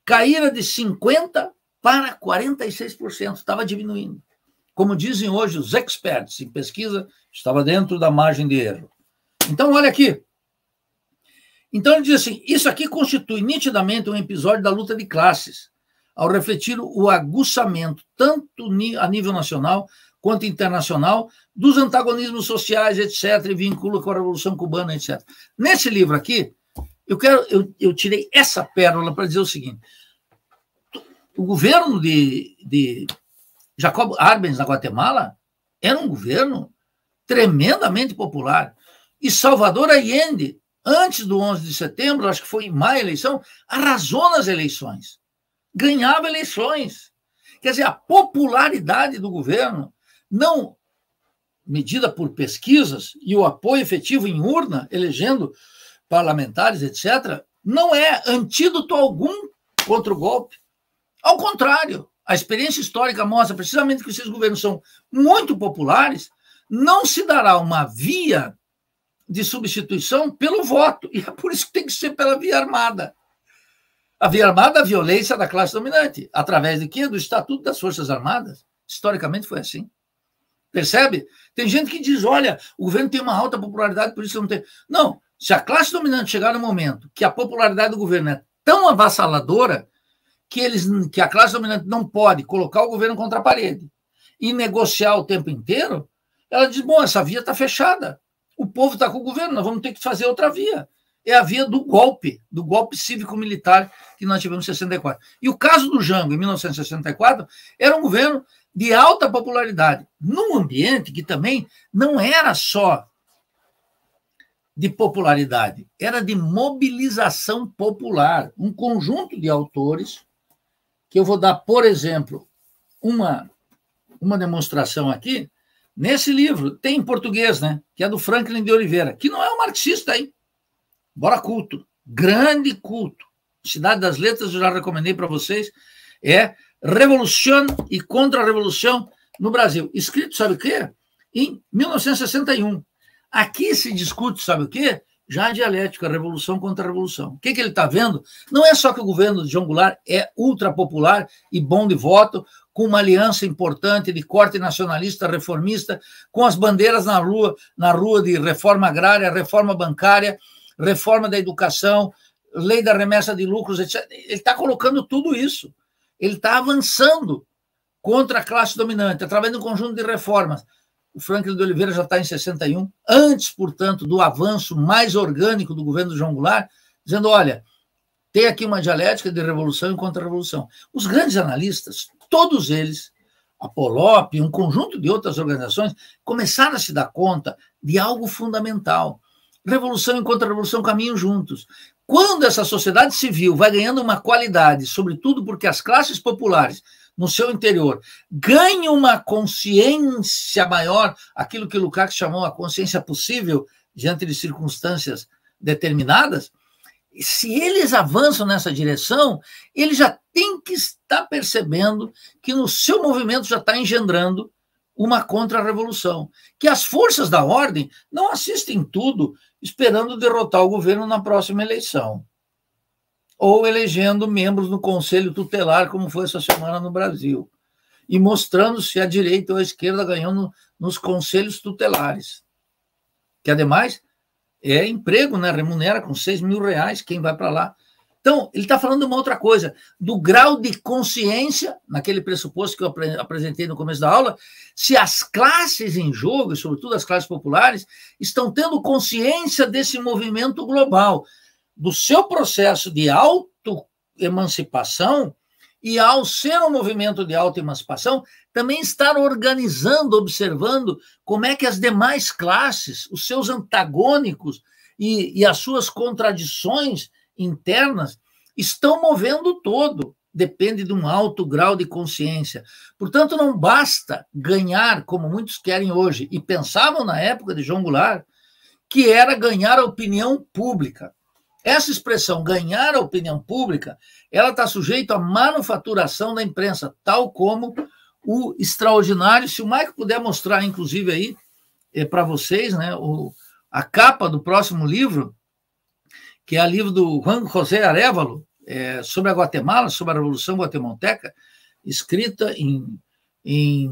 caíra de 50% para 46%, estava diminuindo. Como dizem hoje os experts em pesquisa, estava dentro da margem de erro. Então, olha aqui. Então, ele diz assim: isso aqui constitui nitidamente um episódio da luta de classes ao refletir o aguçamento, tanto a nível nacional quanto internacional, dos antagonismos sociais, etc., e vincula com a Revolução Cubana, etc. Nesse livro aqui, eu, quero, eu, eu tirei essa pérola para dizer o seguinte: o governo de, de Jacob Arbenz, na Guatemala, era um governo tremendamente popular. E Salvador Allende, antes do 11 de setembro, acho que foi em maio eleição, arrasou nas eleições ganhava eleições. Quer dizer, a popularidade do governo, não medida por pesquisas e o apoio efetivo em urna, elegendo parlamentares, etc., não é antídoto algum contra o golpe. Ao contrário, a experiência histórica mostra precisamente que esses governos são muito populares, não se dará uma via de substituição pelo voto, e é por isso que tem que ser pela via armada havia armada a violência da classe dominante. Através de quê? Do Estatuto das Forças Armadas. Historicamente foi assim. Percebe? Tem gente que diz: olha, o governo tem uma alta popularidade, por isso não tem. Não. Se a classe dominante chegar no momento que a popularidade do governo é tão avassaladora que, eles, que a classe dominante não pode colocar o governo contra a parede e negociar o tempo inteiro, ela diz: bom, essa via está fechada. O povo está com o governo, nós vamos ter que fazer outra via é a via do golpe, do golpe cívico-militar que nós tivemos em 64. E o caso do Jango, em 1964, era um governo de alta popularidade, num ambiente que também não era só de popularidade, era de mobilização popular. Um conjunto de autores, que eu vou dar, por exemplo, uma, uma demonstração aqui, nesse livro, tem em português, né? Que é do Franklin de Oliveira, que não é um marxista, hein? Bora culto. Grande culto. Cidade das Letras, eu já recomendei para vocês. É Revolução e Contra-Revolução no Brasil. Escrito, sabe o quê? Em 1961. Aqui se discute, sabe o quê? Já a dialética, a revolução contra a revolução. O que, que ele está vendo? Não é só que o governo de João Goulart é ultrapopular e bom de voto, com uma aliança importante de corte nacionalista, reformista, com as bandeiras na rua, na rua de reforma agrária, reforma bancária, reforma da educação, lei da remessa de lucros, etc. Ele está colocando tudo isso. Ele está avançando contra a classe dominante, através de um conjunto de reformas. O Franklin de Oliveira já está em 61, antes, portanto, do avanço mais orgânico do governo do João Goulart, dizendo: olha, tem aqui uma dialética de revolução e contra-revolução. Os grandes analistas, todos eles, a Polop, um conjunto de outras organizações, começaram a se dar conta de algo fundamental revolução e contra-revolução caminham juntos. Quando essa sociedade civil vai ganhando uma qualidade, sobretudo porque as classes populares no seu interior ganham uma consciência maior, aquilo que Lukács chamou a consciência possível diante de circunstâncias determinadas, se eles avançam nessa direção, ele já tem que estar percebendo que no seu movimento já está engendrando uma contra-revolução, que as forças da ordem não assistem tudo esperando derrotar o governo na próxima eleição, ou elegendo membros no conselho tutelar, como foi essa semana no Brasil, e mostrando se a direita ou a esquerda ganhou nos conselhos tutelares, que ademais é emprego, né? remunera com 6 mil reais quem vai para lá então, ele está falando de uma outra coisa, do grau de consciência, naquele pressuposto que eu apresentei no começo da aula, se as classes em jogo, e sobretudo as classes populares, estão tendo consciência desse movimento global, do seu processo de auto emancipação e ao ser um movimento de auto emancipação, também estar organizando, observando como é que as demais classes, os seus antagônicos e, e as suas contradições, internas estão movendo o todo. Depende de um alto grau de consciência. Portanto, não basta ganhar, como muitos querem hoje, e pensavam na época de João Goulart, que era ganhar a opinião pública. Essa expressão ganhar a opinião pública, ela está sujeita à manufaturação da imprensa, tal como o extraordinário. Se o Michael puder mostrar, inclusive aí é, para vocês, né, o, a capa do próximo livro, que é o livro do Juan José Arevalo, é, sobre a Guatemala, sobre a Revolução Guatemalteca, escrita em, em,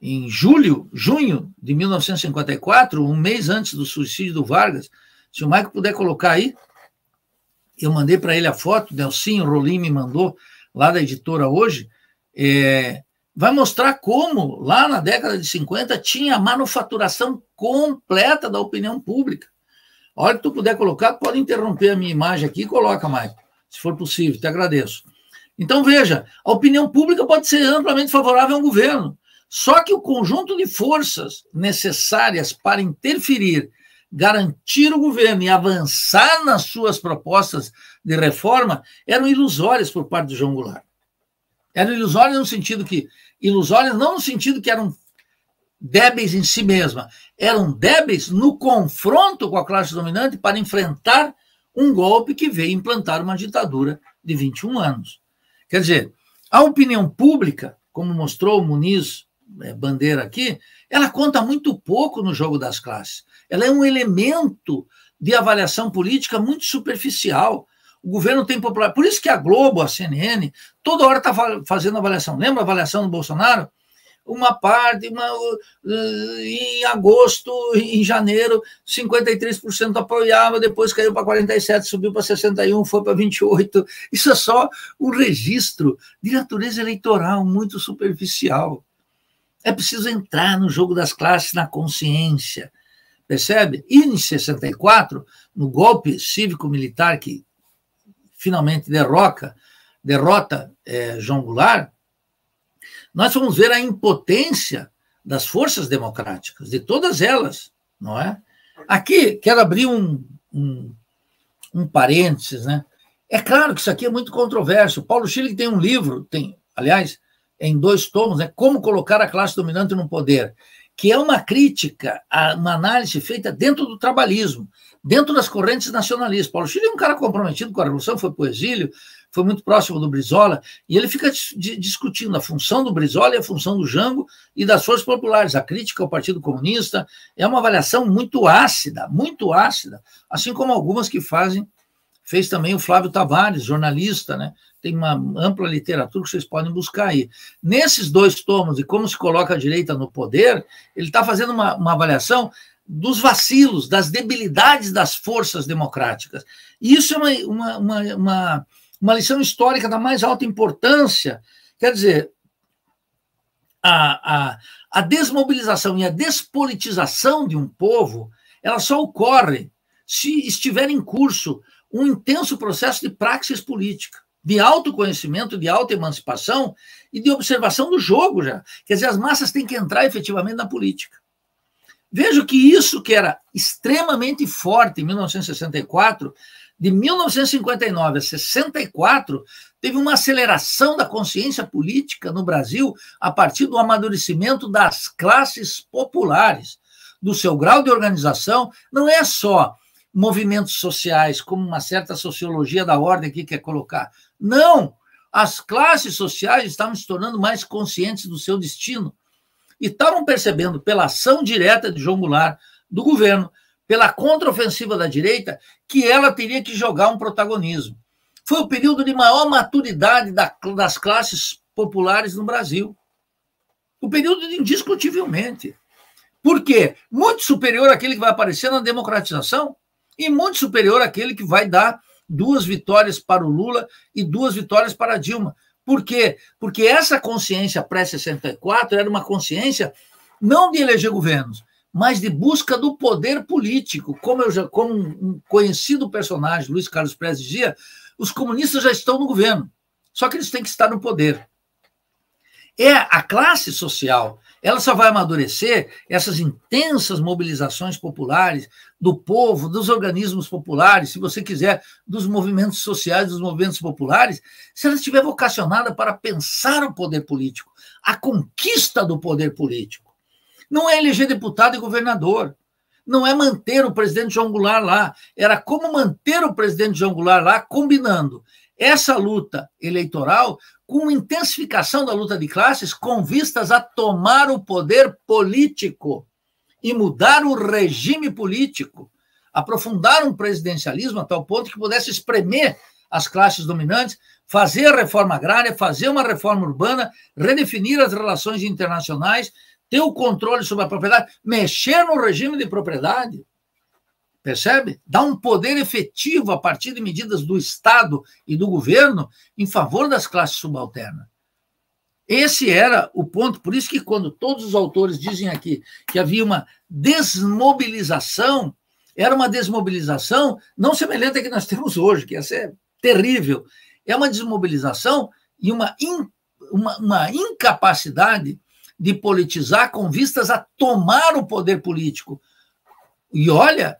em julho, junho de 1954, um mês antes do suicídio do Vargas. Se o Maicon puder colocar aí, eu mandei para ele a foto, Nelson Rolim me mandou lá da editora hoje, é, vai mostrar como lá na década de 50 tinha a manufaturação completa da opinião pública. A hora que tu puder colocar, pode interromper a minha imagem aqui e coloca, Maicon, se for possível, te agradeço. Então, veja, a opinião pública pode ser amplamente favorável ao governo, só que o conjunto de forças necessárias para interferir, garantir o governo e avançar nas suas propostas de reforma eram ilusórias por parte de João Goulart. Eram ilusórias no sentido que ilusórias não no sentido que eram débeis em si mesma, eram débeis no confronto com a classe dominante para enfrentar um golpe que veio implantar uma ditadura de 21 anos. Quer dizer, a opinião pública, como mostrou o Muniz é, Bandeira aqui, ela conta muito pouco no jogo das classes. Ela é um elemento de avaliação política muito superficial. O governo tem popular. Por isso que a Globo, a CNN, toda hora está fazendo avaliação. Lembra a avaliação do Bolsonaro? uma parte, uma, uh, uh, em agosto, em janeiro, 53% apoiava, depois caiu para 47%, subiu para 61%, foi para 28%. Isso é só um registro de natureza eleitoral muito superficial. É preciso entrar no jogo das classes na consciência, percebe? E em 64, no golpe cívico-militar que finalmente derroca, derrota é, João Goulart, nós vamos ver a impotência das forças democráticas, de todas elas, não é? Aqui, quero abrir um, um, um parênteses, né? É claro que isso aqui é muito controverso. Paulo Schilling tem um livro, tem, aliás, em dois tomos, né? Como colocar a classe dominante no poder, que é uma crítica, uma análise feita dentro do trabalhismo, dentro das correntes nacionalistas. Paulo Schilling é um cara comprometido com a revolução, foi para o exílio, foi muito próximo do Brizola, e ele fica discutindo a função do Brizola e a função do Jango e das forças populares. A crítica ao Partido Comunista é uma avaliação muito ácida, muito ácida, assim como algumas que fazem, fez também o Flávio Tavares, jornalista, né? Tem uma ampla literatura que vocês podem buscar aí. Nesses dois tomos e como se coloca a direita no poder, ele está fazendo uma, uma avaliação dos vacilos, das debilidades das forças democráticas. E isso é uma, uma, uma, uma, uma lição histórica da mais alta importância. Quer dizer, a, a, a desmobilização e a despolitização de um povo, ela só ocorre se estiver em curso um intenso processo de praxis política, de autoconhecimento, de autoemancipação e de observação do jogo já. Quer dizer, as massas têm que entrar efetivamente na política. Vejo que isso que era extremamente forte em 1964 de 1959 a 64, teve uma aceleração da consciência política no Brasil a partir do amadurecimento das classes populares, do seu grau de organização. Não é só movimentos sociais, como uma certa sociologia da ordem que quer colocar. Não! As classes sociais estavam se tornando mais conscientes do seu destino e estavam percebendo, pela ação direta de João Goulart, do governo, pela contraofensiva da direita, que ela teria que jogar um protagonismo. Foi o período de maior maturidade da, das classes populares no Brasil. O período, de, indiscutivelmente. Por quê? Muito superior àquele que vai aparecer na democratização e muito superior àquele que vai dar duas vitórias para o Lula e duas vitórias para a Dilma. Por quê? Porque essa consciência pré-64 era uma consciência não de eleger governos, mas de busca do poder político. Como, eu já, como um conhecido personagem, Luiz Carlos Pérez, dizia, os comunistas já estão no governo, só que eles têm que estar no poder. É a classe social, ela só vai amadurecer essas intensas mobilizações populares do povo, dos organismos populares, se você quiser, dos movimentos sociais, dos movimentos populares, se ela estiver vocacionada para pensar o poder político, a conquista do poder político. Não é eleger deputado e governador. Não é manter o presidente João Goulart lá. Era como manter o presidente João Goulart lá, combinando essa luta eleitoral com intensificação da luta de classes com vistas a tomar o poder político e mudar o regime político, aprofundar um presidencialismo a tal ponto que pudesse espremer as classes dominantes, fazer a reforma agrária, fazer uma reforma urbana, redefinir as relações internacionais ter o controle sobre a propriedade, mexer no regime de propriedade. Percebe? Dá um poder efetivo a partir de medidas do Estado e do governo em favor das classes subalternas. Esse era o ponto, por isso que quando todos os autores dizem aqui que havia uma desmobilização, era uma desmobilização não semelhante à que nós temos hoje, que ia ser é terrível. É uma desmobilização e uma, in, uma, uma incapacidade de politizar com vistas a tomar o poder político. E olha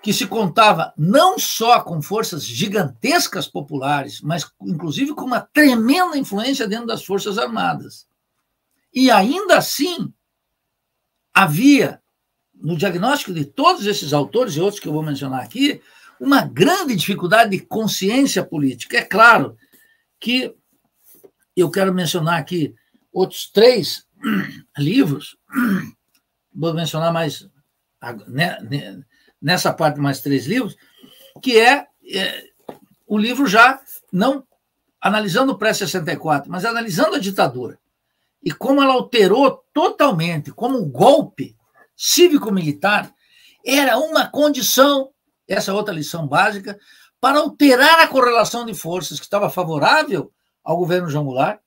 que se contava não só com forças gigantescas populares, mas inclusive com uma tremenda influência dentro das Forças Armadas. E ainda assim, havia, no diagnóstico de todos esses autores e outros que eu vou mencionar aqui, uma grande dificuldade de consciência política. É claro que eu quero mencionar aqui outros três livros, vou mencionar mais né, nessa parte mais três livros, que é, é o livro já não analisando o pré-64, mas analisando a ditadura e como ela alterou totalmente, como um golpe cívico-militar era uma condição, essa é outra lição básica, para alterar a correlação de forças que estava favorável ao governo João Goulart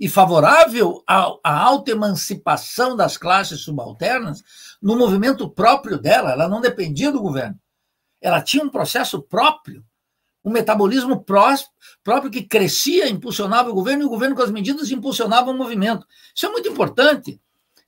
e favorável à, à autoemancipação das classes subalternas no movimento próprio dela, ela não dependia do governo. Ela tinha um processo próprio, um metabolismo pró próprio que crescia, impulsionava o governo, e o governo, com as medidas, impulsionava o movimento. Isso é muito importante.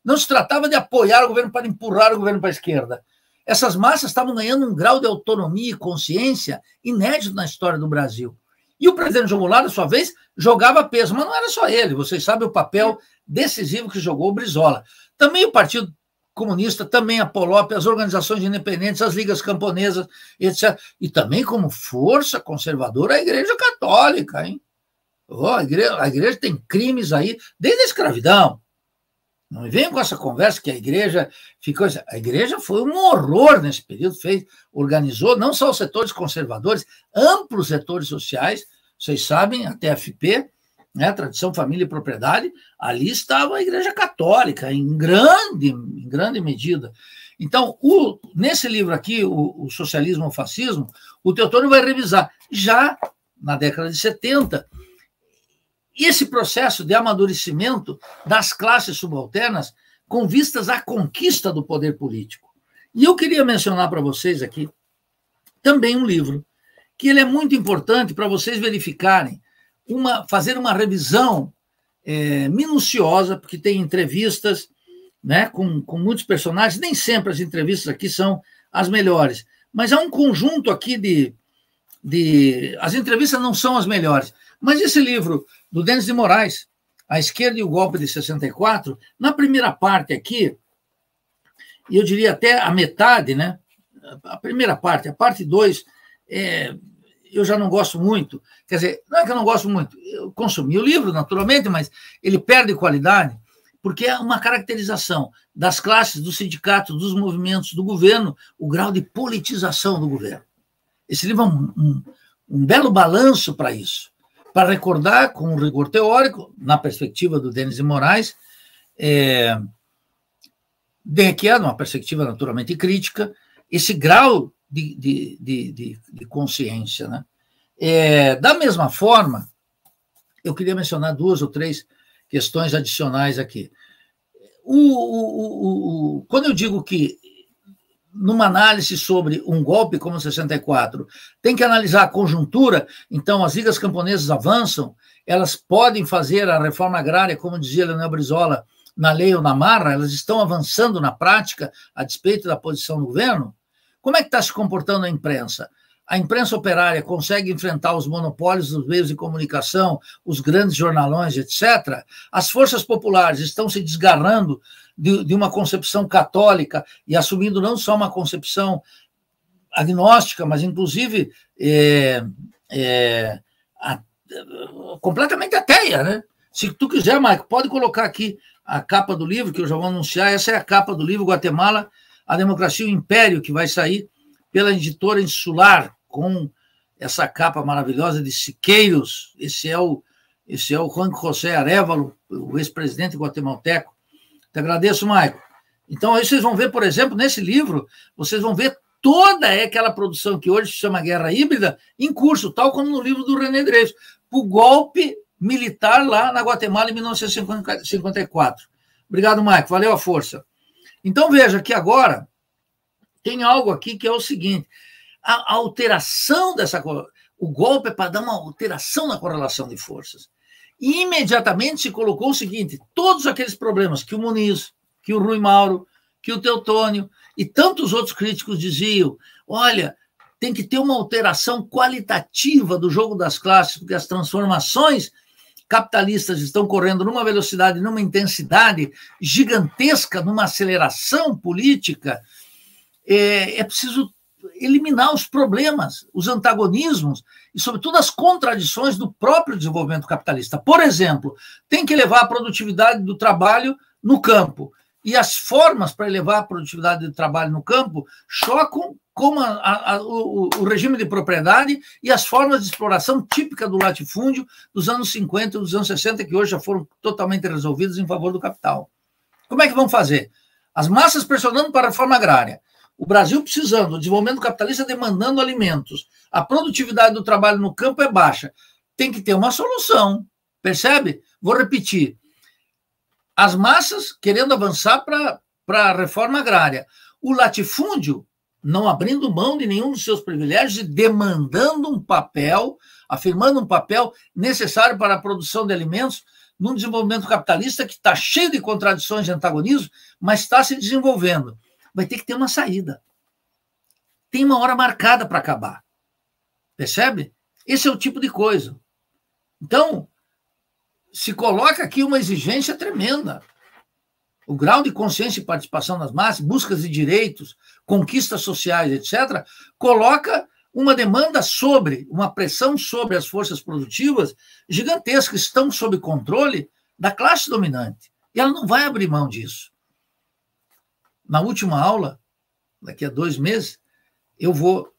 Não se tratava de apoiar o governo para empurrar o governo para a esquerda. Essas massas estavam ganhando um grau de autonomia e consciência inédito na história do Brasil. E o presidente Jomular, na sua vez, jogava peso, mas não era só ele. Vocês sabem o papel decisivo que jogou o Brizola. Também o Partido Comunista, também a Polop, as organizações independentes, as ligas camponesas, etc. E também como força conservadora a Igreja Católica, hein? Oh, a, igreja, a igreja tem crimes aí desde a escravidão. Não venham com essa conversa que a igreja ficou. A igreja foi um horror nesse período, fez, organizou não só os setores conservadores, amplos setores sociais, vocês sabem, a TFP, né, Tradição, Família e Propriedade, ali estava a Igreja Católica, em grande, em grande medida. Então, o, nesse livro aqui, o, o Socialismo o Fascismo, o Teotônio vai revisar. Já na década de 70, esse processo de amadurecimento das classes subalternas com vistas à conquista do poder político. E eu queria mencionar para vocês aqui também um livro que ele é muito importante para vocês verificarem, uma, fazer uma revisão é, minuciosa, porque tem entrevistas né, com, com muitos personagens, nem sempre as entrevistas aqui são as melhores, mas há um conjunto aqui de, de. As entrevistas não são as melhores, mas esse livro do Denis de Moraes, A Esquerda e o Golpe de 64, na primeira parte aqui, e eu diria até a metade, né? A primeira parte, a parte 2, é, eu já não gosto muito. Quer dizer, não é que eu não gosto muito, eu consumi o livro, naturalmente, mas ele perde qualidade porque é uma caracterização das classes, dos sindicatos, dos movimentos, do governo, o grau de politização do governo. Esse livro é um, um, um belo balanço para isso, para recordar, com um rigor teórico, na perspectiva do Denis de Moraes, é, de uma perspectiva naturalmente crítica, esse grau de, de, de, de consciência. Né? É, da mesma forma, eu queria mencionar duas ou três questões adicionais aqui. O, o, o, quando eu digo que numa análise sobre um golpe como 64, tem que analisar a conjuntura, então as ligas camponesas avançam, elas podem fazer a reforma agrária, como dizia Leonel Brizola, na lei ou na marra, elas estão avançando na prática, a despeito da posição do governo? Como é que está se comportando a imprensa? A imprensa operária consegue enfrentar os monopólios dos meios de comunicação, os grandes jornalões, etc. As forças populares estão se desgarrando de, de uma concepção católica e assumindo não só uma concepção agnóstica, mas inclusive é, é, a, completamente ateia, né? Se tu quiser, Marco, pode colocar aqui a capa do livro, que eu já vou anunciar. Essa é a capa do livro Guatemala a Democracia e o Império, que vai sair pela editora Insular, com essa capa maravilhosa de Siqueiros. Esse é o, esse é o Juan José Arevalo, o ex-presidente guatemalteco. Te agradeço, Maico. Então, aí vocês vão ver, por exemplo, nesse livro, vocês vão ver toda aquela produção que hoje se chama Guerra Híbrida em curso, tal como no livro do René Dreves, o golpe militar lá na Guatemala em 1954. Obrigado, Maico. Valeu a força. Então veja que agora tem algo aqui que é o seguinte: a, alteração dessa. O golpe é para dar uma alteração na correlação de forças. E imediatamente se colocou o seguinte: todos aqueles problemas que o Muniz, que o Rui Mauro, que o Teutônio e tantos outros críticos diziam: olha, tem que ter uma alteração qualitativa do jogo das classes, porque as transformações capitalistas estão correndo numa velocidade, numa intensidade gigantesca, numa aceleração política, é, é preciso eliminar os problemas, os antagonismos e, sobretudo, as contradições do próprio desenvolvimento capitalista. Por exemplo, tem que levar a produtividade do trabalho no campo e as formas para elevar a produtividade do trabalho no campo chocam com a, a, a, o, o, regime de propriedade e as formas de exploração típica do latifúndio dos anos 50 e dos anos 60, que hoje já foram totalmente resolvidos em favor do capital. Como é que vão fazer? As massas pressionando para a reforma agrária, o Brasil precisando, o desenvolvimento capitalista demandando alimentos, a produtividade do trabalho no campo é baixa. Tem que ter uma solução, percebe? Vou repetir as massas querendo avançar para a reforma agrária, o latifúndio não abrindo mão de nenhum dos seus privilégios e demandando um papel, afirmando um papel necessário para a produção de alimentos num desenvolvimento capitalista que está cheio de contradições e antagonismo, mas está se desenvolvendo. Vai ter que ter uma saída. Tem uma hora marcada para acabar. Percebe? Esse é o tipo de coisa. Então, se coloca aqui uma exigência tremenda. O grau de consciência e participação nas massas, buscas de direitos, conquistas sociais, etc., coloca uma demanda sobre, uma pressão sobre as forças produtivas que estão sob controle da classe dominante. E ela não vai abrir mão disso. Na última aula, daqui a dois meses, eu vou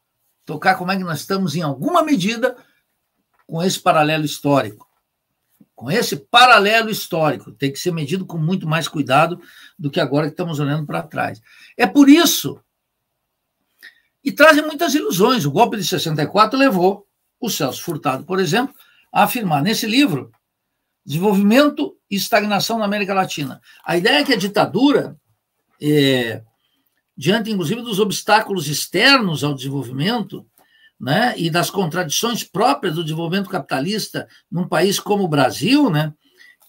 tocar como é que nós estamos, em alguma medida, com esse paralelo histórico com esse paralelo histórico. Tem que ser medido com muito mais cuidado do que agora que estamos olhando para trás. É por isso. E trazem muitas ilusões. O golpe de 64 levou o Celso Furtado, por exemplo, a afirmar nesse livro Desenvolvimento e Estagnação na América Latina. A ideia é que a ditadura, é, diante inclusive dos obstáculos externos ao desenvolvimento, né, e das contradições próprias do desenvolvimento capitalista num país como o Brasil, né,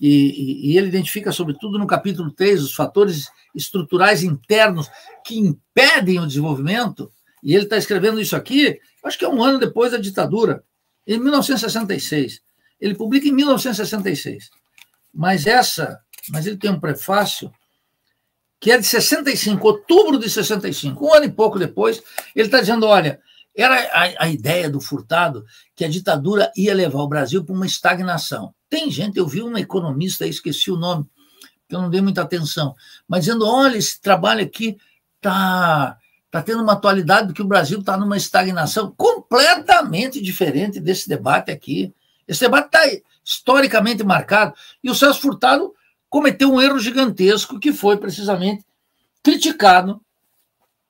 e, e, ele identifica, sobretudo no capítulo 3, os fatores estruturais internos que impedem o desenvolvimento, e ele está escrevendo isso aqui, acho que é um ano depois da ditadura, em 1966. Ele publica em 1966. Mas essa, mas ele tem um prefácio que é de 65, outubro de 65, um ano e pouco depois, ele está dizendo, olha, era a, a ideia do Furtado que a ditadura ia levar o Brasil para uma estagnação. Tem gente, eu vi uma economista, esqueci o nome, que eu não dei muita atenção, mas dizendo: olha, esse trabalho aqui está tá tendo uma atualidade que o Brasil está numa estagnação completamente diferente desse debate aqui. Esse debate está historicamente marcado. E o Celso Furtado cometeu um erro gigantesco que foi precisamente criticado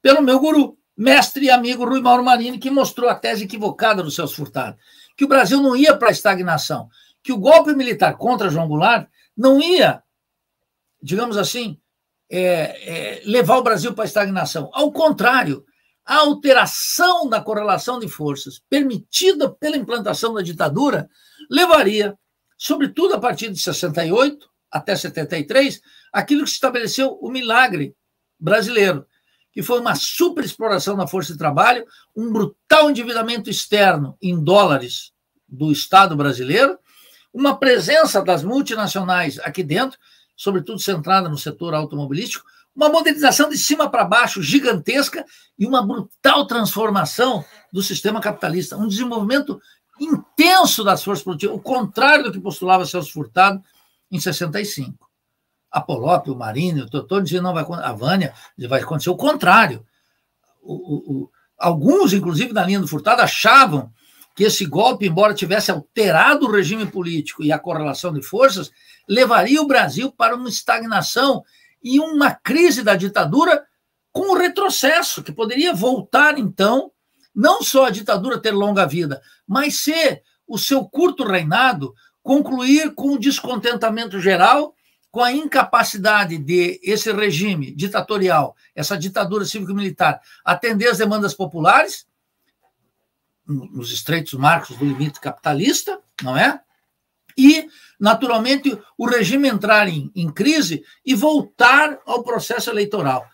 pelo meu guru, mestre e amigo Rui Mauro Marini, que mostrou a tese equivocada do Celso Furtado, que o Brasil não ia para a estagnação, que o golpe militar contra João Goulart não ia, digamos assim, é, é, levar o Brasil para a estagnação. Ao contrário, a alteração da correlação de forças permitida pela implantação da ditadura levaria, sobretudo a partir de 68 até 73, aquilo que estabeleceu o milagre brasileiro, que foi uma superexploração da força de trabalho, um brutal endividamento externo em dólares do Estado brasileiro, uma presença das multinacionais aqui dentro, sobretudo centrada no setor automobilístico, uma modernização de cima para baixo gigantesca e uma brutal transformação do sistema capitalista, um desenvolvimento intenso das forças produtivas, o contrário do que postulava Celso Furtado em 65. Apolópio, o Marinho, todos que não vai a Vânia, vai acontecer o contrário. O, o, o, alguns, inclusive na linha do Furtado, achavam que esse golpe, embora tivesse alterado o regime político e a correlação de forças, levaria o Brasil para uma estagnação e uma crise da ditadura com o retrocesso, que poderia voltar, então, não só a ditadura ter longa vida, mas ser o seu curto reinado concluir com o descontentamento geral com a incapacidade de esse regime ditatorial, essa ditadura cívico-militar, atender às demandas populares, nos estreitos marcos do limite capitalista, não é? E, naturalmente, o regime entrar em, em crise e voltar ao processo eleitoral.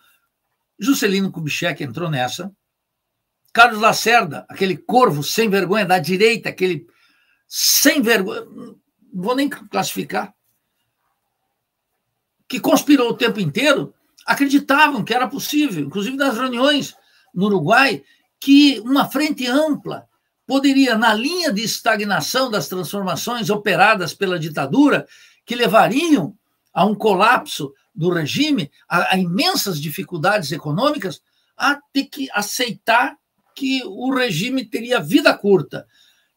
Juscelino Kubitschek entrou nessa. Carlos Lacerda, aquele corvo sem vergonha da direita, aquele sem vergonha, não vou nem classificar, que conspirou o tempo inteiro, acreditavam que era possível, inclusive nas reuniões no Uruguai, que uma frente ampla poderia, na linha de estagnação das transformações operadas pela ditadura, que levariam a um colapso do regime, a, a imensas dificuldades econômicas, a ter que aceitar que o regime teria vida curta.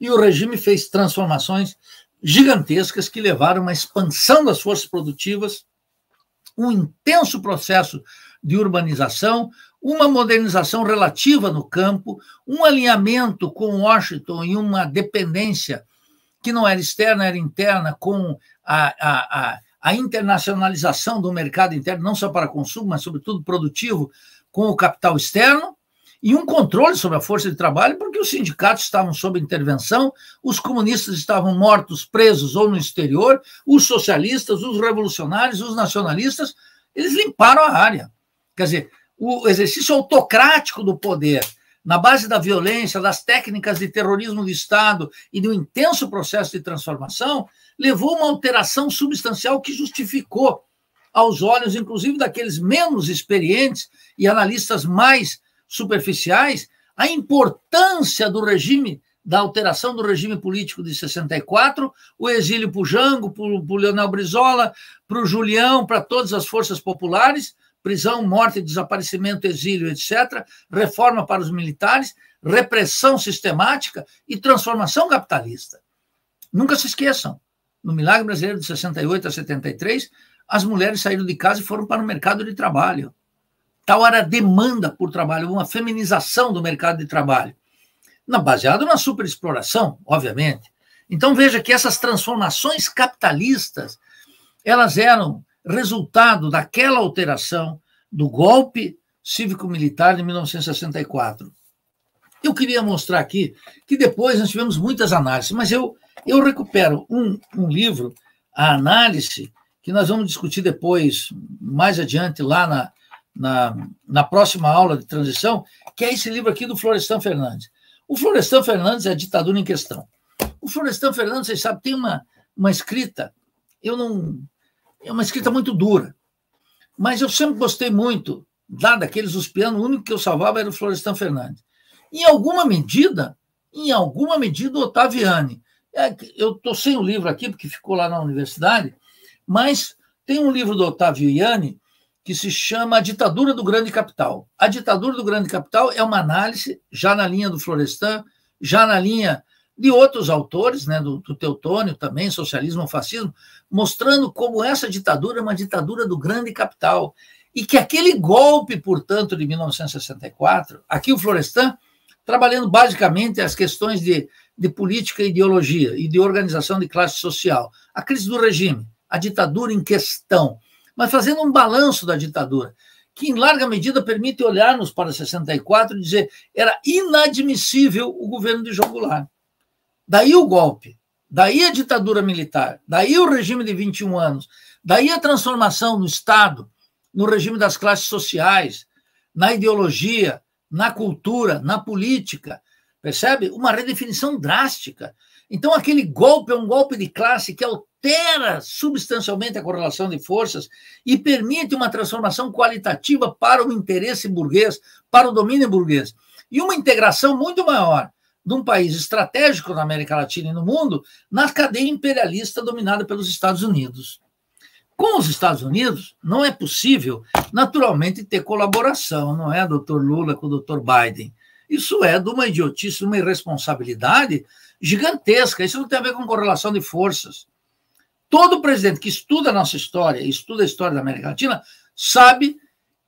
E o regime fez transformações gigantescas que levaram a uma expansão das forças produtivas um intenso processo de urbanização, uma modernização relativa no campo, um alinhamento com Washington e uma dependência que não era externa, era interna, com a, a, a, a internacionalização do mercado interno, não só para consumo, mas sobretudo produtivo, com o capital externo, e um controle sobre a força de trabalho, porque os sindicatos estavam sob intervenção, os comunistas estavam mortos, presos ou no exterior, os socialistas, os revolucionários, os nacionalistas, eles limparam a área. Quer dizer, o exercício autocrático do poder, na base da violência, das técnicas de terrorismo do Estado e do intenso processo de transformação, levou uma alteração substancial que justificou, aos olhos, inclusive, daqueles menos experientes e analistas mais superficiais, a importância do regime, da alteração do regime político de 64, o exílio para o Jango, para o Leonel Brizola, para o Julião, para todas as forças populares, prisão, morte, desaparecimento, exílio, etc., reforma para os militares, repressão sistemática e transformação capitalista. Nunca se esqueçam, no Milagre Brasileiro de 68 a 73, as mulheres saíram de casa e foram para o mercado de trabalho. Tal era a demanda por trabalho, uma feminização do mercado de trabalho, baseado na superexploração, obviamente. Então veja que essas transformações capitalistas, elas eram resultado daquela alteração do golpe cívico-militar de 1964. Eu queria mostrar aqui que depois nós tivemos muitas análises, mas eu, eu recupero um, um livro, a análise, que nós vamos discutir depois, mais adiante, lá na, na, na próxima aula de transição, que é esse livro aqui do Florestan Fernandes. O Florestan Fernandes é a ditadura em questão. O Florestan Fernandes, vocês sabem, tem uma, uma escrita, eu não. É uma escrita muito dura. Mas eu sempre gostei muito, lá daqueles os pianos, o único que eu salvava era o Florestan Fernandes. Em alguma medida, em alguma medida, o Ottaviani. É eu estou sem o livro aqui, porque ficou lá na universidade, mas tem um livro do Otaviani que se chama A Ditadura do Grande Capital. A Ditadura do Grande Capital é uma análise, já na linha do Florestan, já na linha de outros autores, né, do, do Teutônio também, socialismo, fascismo, mostrando como essa ditadura é uma ditadura do grande capital e que aquele golpe, portanto, de 1964, aqui o Florestan trabalhando basicamente as questões de, de política e ideologia e de organização de classe social, a crise do regime, a ditadura em questão, mas fazendo um balanço da ditadura, que em larga medida permite olharmos para 64 e dizer era inadmissível o governo de João Goulart. Daí o golpe, daí a ditadura militar, daí o regime de 21 anos, daí a transformação no Estado, no regime das classes sociais, na ideologia, na cultura, na política, percebe? Uma redefinição drástica. Então, aquele golpe é um golpe de classe que é o altera substancialmente a correlação de forças e permite uma transformação qualitativa para o interesse burguês, para o domínio burguês. E uma integração muito maior de um país estratégico na América Latina e no mundo na cadeia imperialista dominada pelos Estados Unidos. Com os Estados Unidos, não é possível, naturalmente, ter colaboração, não é, doutor Lula com o doutor Biden. Isso é de uma idiotice, uma irresponsabilidade gigantesca. Isso não tem a ver com correlação de forças. Todo presidente que estuda a nossa história, estuda a história da América Latina, sabe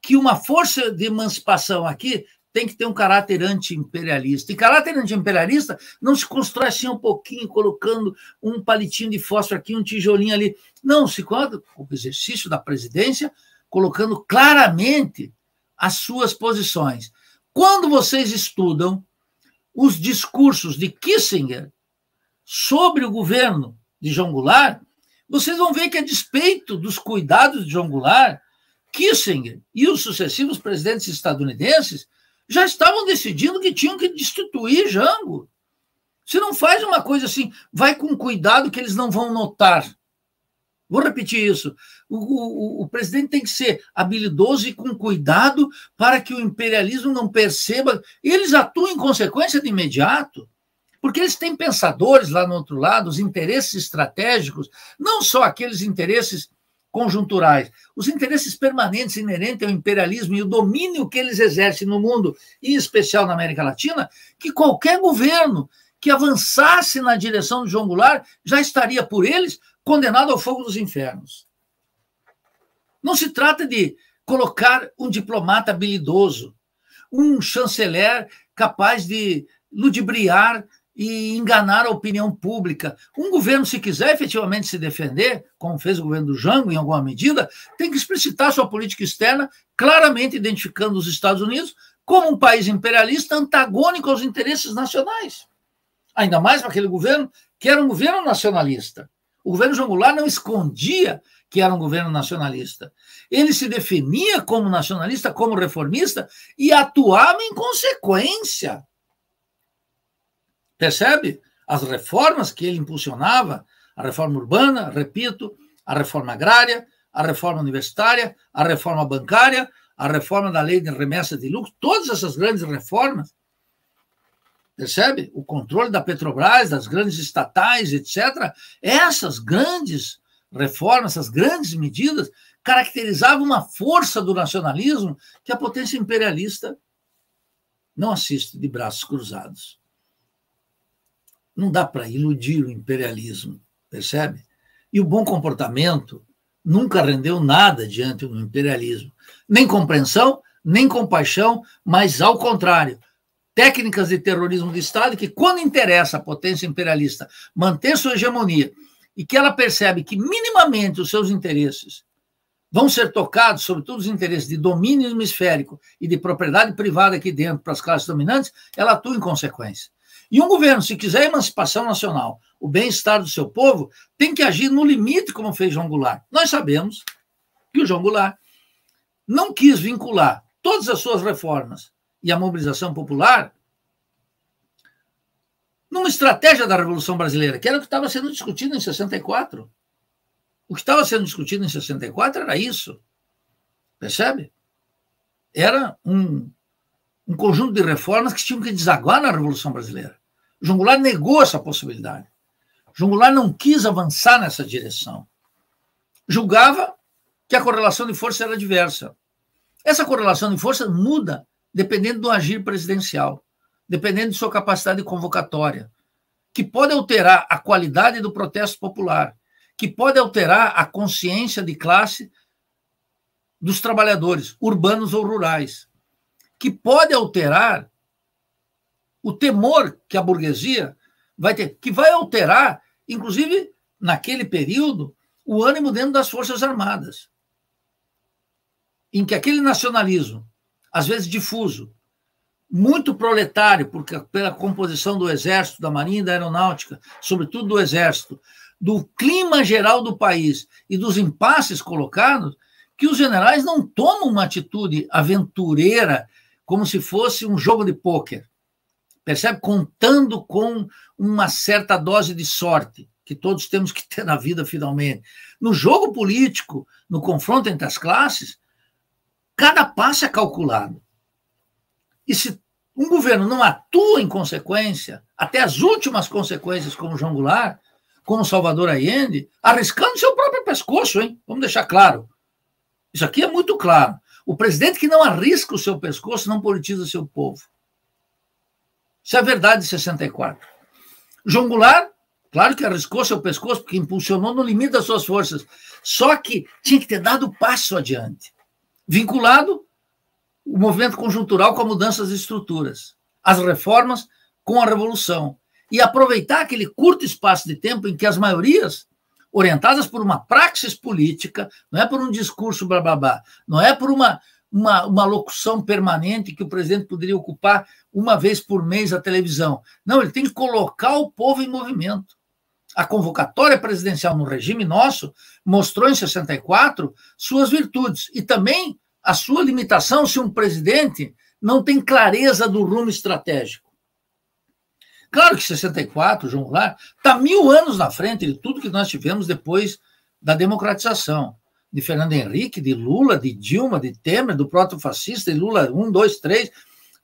que uma força de emancipação aqui tem que ter um caráter anti-imperialista. E caráter anti-imperialista não se constrói assim um pouquinho, colocando um palitinho de fósforo aqui, um tijolinho ali. Não, se coloca o exercício da presidência, colocando claramente as suas posições. Quando vocês estudam os discursos de Kissinger sobre o governo de João Goulart, vocês vão ver que, a despeito dos cuidados de João Goulart, Kissinger e os sucessivos presidentes estadunidenses já estavam decidindo que tinham que destituir Jango. Se não faz uma coisa assim, vai com cuidado que eles não vão notar. Vou repetir isso. O, o, o presidente tem que ser habilidoso e com cuidado para que o imperialismo não perceba. Eles atuam em consequência de imediato. Porque eles têm pensadores lá no outro lado, os interesses estratégicos, não só aqueles interesses conjunturais, os interesses permanentes inerentes ao imperialismo e o domínio que eles exercem no mundo, em especial na América Latina, que qualquer governo que avançasse na direção de João Goulart já estaria por eles condenado ao fogo dos infernos. Não se trata de colocar um diplomata habilidoso, um chanceler capaz de ludibriar e enganar a opinião pública. Um governo, se quiser efetivamente se defender, como fez o governo do Jango em alguma medida, tem que explicitar sua política externa, claramente identificando os Estados Unidos como um país imperialista antagônico aos interesses nacionais. Ainda mais para aquele governo que era um governo nacionalista. O governo Jangular não escondia que era um governo nacionalista. Ele se definia como nacionalista, como reformista e atuava em consequência. Percebe? As reformas que ele impulsionava, a reforma urbana, repito, a reforma agrária, a reforma universitária, a reforma bancária, a reforma da lei de remessa de lucro, todas essas grandes reformas, percebe? O controle da Petrobras, das grandes estatais, etc. Essas grandes reformas, essas grandes medidas caracterizavam uma força do nacionalismo que a potência imperialista não assiste de braços cruzados não dá para iludir o imperialismo, percebe? E o bom comportamento nunca rendeu nada diante do imperialismo, nem compreensão, nem compaixão, mas ao contrário, técnicas de terrorismo de Estado que, quando interessa a potência imperialista manter sua hegemonia e que ela percebe que minimamente os seus interesses vão ser tocados, sobretudo os interesses de domínio hemisférico e de propriedade privada aqui dentro para as classes dominantes, ela atua em consequência. E um governo, se quiser emancipação nacional, o bem-estar do seu povo, tem que agir no limite, como fez João Goulart. Nós sabemos que o João Goulart não quis vincular todas as suas reformas e a mobilização popular numa estratégia da Revolução Brasileira, que era o que estava sendo discutido em 64. O que estava sendo discutido em 64 era isso. Percebe? Era um um conjunto de reformas que tinham que desaguar na Revolução Brasileira. João Goulart negou essa possibilidade. João Goulart não quis avançar nessa direção. Julgava que a correlação de força era diversa. Essa correlação de força muda dependendo do agir presidencial, dependendo de sua capacidade convocatória, que pode alterar a qualidade do protesto popular, que pode alterar a consciência de classe dos trabalhadores, urbanos ou rurais que pode alterar o temor que a burguesia vai ter, que vai alterar, inclusive naquele período, o ânimo dentro das Forças Armadas, em que aquele nacionalismo, às vezes difuso, muito proletário, porque pela composição do Exército, da Marinha e da Aeronáutica, sobretudo do Exército, do clima geral do país e dos impasses colocados, que os generais não tomam uma atitude aventureira como se fosse um jogo de pôquer. Percebe? Contando com uma certa dose de sorte que todos temos que ter na vida finalmente. No jogo político, no confronto entre as classes, cada passo é calculado. E se um governo não atua em consequência, até as últimas consequências, como João Goulart, como Salvador Allende, arriscando seu próprio pescoço, hein? Vamos deixar claro. Isso aqui é muito claro. O presidente que não arrisca o seu pescoço não politiza o seu povo. Isso é verdade de 64. João Goulart, claro que arriscou seu pescoço, porque impulsionou no limite das suas forças. Só que tinha que ter dado passo adiante. Vinculado o movimento conjuntural com a mudança das estruturas, as reformas com a revolução. E aproveitar aquele curto espaço de tempo em que as maiorias orientadas por uma praxis política, não é por um discurso bababá, não é por uma, uma, uma locução permanente que o presidente poderia ocupar uma vez por mês a televisão. Não, ele tem que colocar o povo em movimento. A convocatória presidencial no regime nosso mostrou em 64 suas virtudes e também a sua limitação se um presidente não tem clareza do rumo estratégico. Claro que 64, João Goulart, está mil anos na frente de tudo que nós tivemos depois da democratização. De Fernando Henrique, de Lula, de Dilma, de Temer, do proto-fascista, de Lula 1, 2, 3.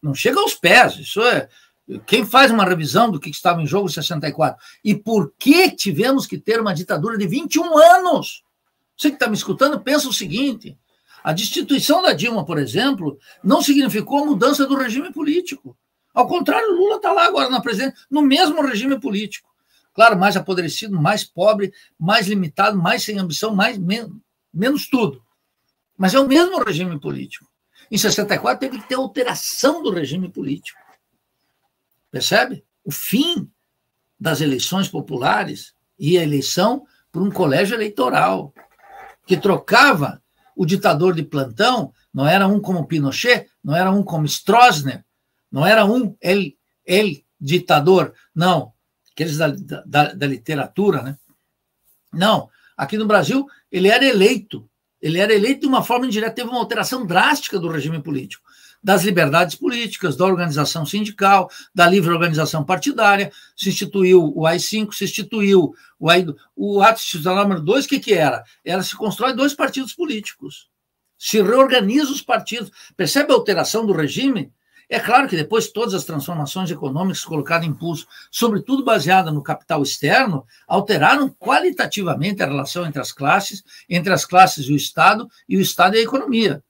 Não chega aos pés. Isso é. Quem faz uma revisão do que estava em jogo em 64? E por que tivemos que ter uma ditadura de 21 anos? Você que está me escutando, pensa o seguinte: a destituição da Dilma, por exemplo, não significou a mudança do regime político. Ao contrário, Lula está lá agora na presidência, no mesmo regime político. Claro, mais apodrecido, mais pobre, mais limitado, mais sem ambição, mais menos, menos tudo. Mas é o mesmo regime político. Em 64 teve que ter alteração do regime político. Percebe? O fim das eleições populares e a eleição por um colégio eleitoral que trocava o ditador de plantão, não era um como Pinochet, não era um como Stroessner, não era um ele, ele ditador, não. Aqueles da, da, da literatura, né? Não. Aqui no Brasil, ele era eleito. Ele era eleito de uma forma indireta. Teve uma alteração drástica do regime político, das liberdades políticas, da organização sindical, da livre organização partidária. Se instituiu o AI-5, se instituiu o, AI, o ato institucional número 2, o que, que era? Era se constrói dois partidos políticos. Se reorganiza os partidos. Percebe a alteração do regime? É claro que depois todas as transformações econômicas colocadas em pulso, sobretudo baseada no capital externo, alteraram qualitativamente a relação entre as classes, entre as classes e o Estado, e o Estado e a economia.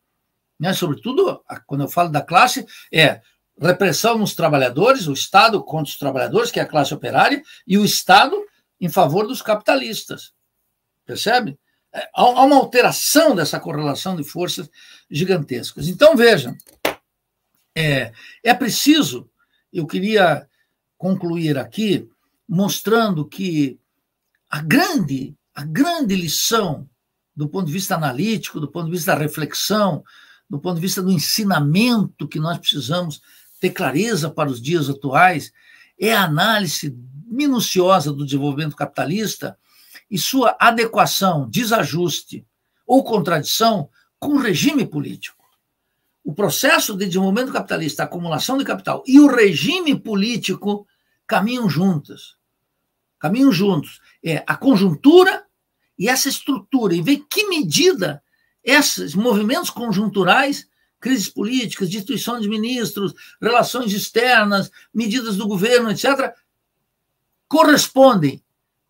Né? Sobretudo, quando eu falo da classe, é repressão nos trabalhadores, o Estado contra os trabalhadores, que é a classe operária, e o Estado em favor dos capitalistas. Percebe? É, há uma alteração dessa correlação de forças gigantescas. Então, vejam, é, é preciso, eu queria concluir aqui, mostrando que a grande, a grande lição, do ponto de vista analítico, do ponto de vista da reflexão, do ponto de vista do ensinamento que nós precisamos ter clareza para os dias atuais, é a análise minuciosa do desenvolvimento capitalista e sua adequação, desajuste ou contradição com o regime político o processo de desenvolvimento capitalista, a acumulação de capital e o regime político caminham juntos. Caminham juntos. É a conjuntura e essa estrutura. E ver que medida esses movimentos conjunturais, crises políticas, destituição de ministros, relações externas, medidas do governo, etc., correspondem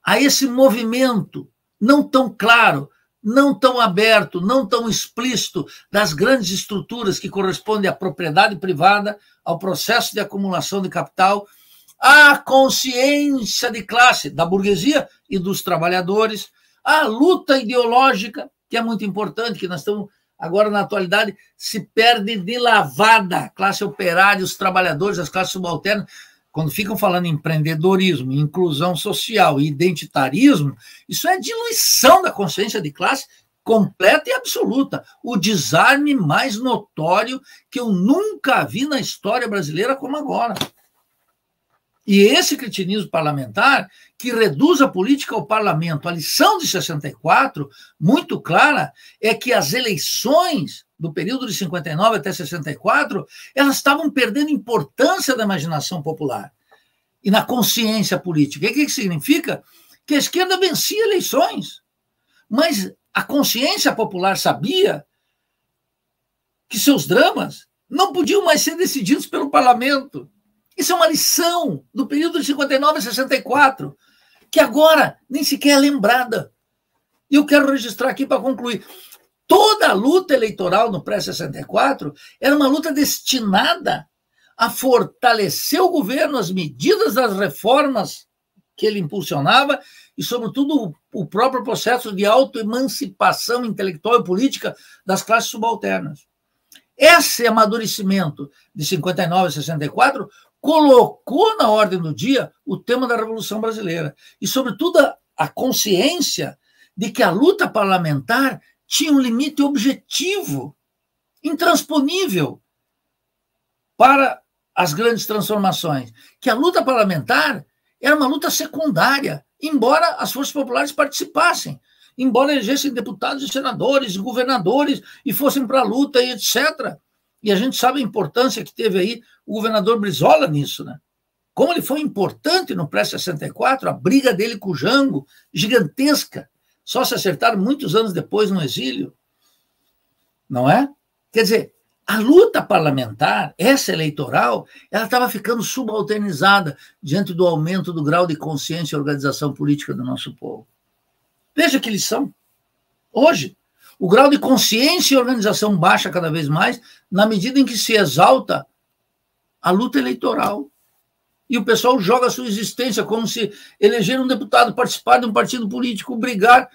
a esse movimento não tão claro não tão aberto, não tão explícito das grandes estruturas que correspondem à propriedade privada, ao processo de acumulação de capital, à consciência de classe da burguesia e dos trabalhadores, à luta ideológica, que é muito importante, que nós estamos agora na atualidade se perde de lavada, classe operária, os trabalhadores, as classes subalternas quando ficam falando em empreendedorismo, inclusão social e identitarismo, isso é diluição da consciência de classe completa e absoluta. O desarme mais notório que eu nunca vi na história brasileira como agora. E esse cretinismo parlamentar que reduz a política ao parlamento. A lição de 64, muito clara, é que as eleições do período de 59 até 64, elas estavam perdendo importância da imaginação popular e na consciência política. E o que, que significa? Que a esquerda vencia eleições, mas a consciência popular sabia que seus dramas não podiam mais ser decididos pelo parlamento. Isso é uma lição do período de 59 a 64 que agora nem sequer é lembrada. E eu quero registrar aqui para concluir. Toda a luta eleitoral no pré-64 era uma luta destinada a fortalecer o governo, as medidas das reformas que ele impulsionava e, sobretudo, o próprio processo de autoemancipação intelectual e política das classes subalternas. Esse amadurecimento de 59 a 64 colocou na ordem do dia o tema da Revolução Brasileira e, sobretudo, a, a consciência de que a luta parlamentar tinha um limite objetivo, intransponível para as grandes transformações, que a luta parlamentar era uma luta secundária, embora as forças populares participassem, embora elegessem deputados e senadores, governadores e fossem para a luta e etc. E a gente sabe a importância que teve aí o governador Brizola nisso, né? Como ele foi importante no pré-64, a briga dele com o Jango, gigantesca. Só se acertaram muitos anos depois no exílio. Não é? Quer dizer, a luta parlamentar, essa eleitoral, ela estava ficando subalternizada diante do aumento do grau de consciência e organização política do nosso povo. Veja que lição. Hoje, o grau de consciência e organização baixa cada vez mais, na medida em que se exalta a luta eleitoral. E o pessoal joga a sua existência como se eleger um deputado, participar de um partido político, brigar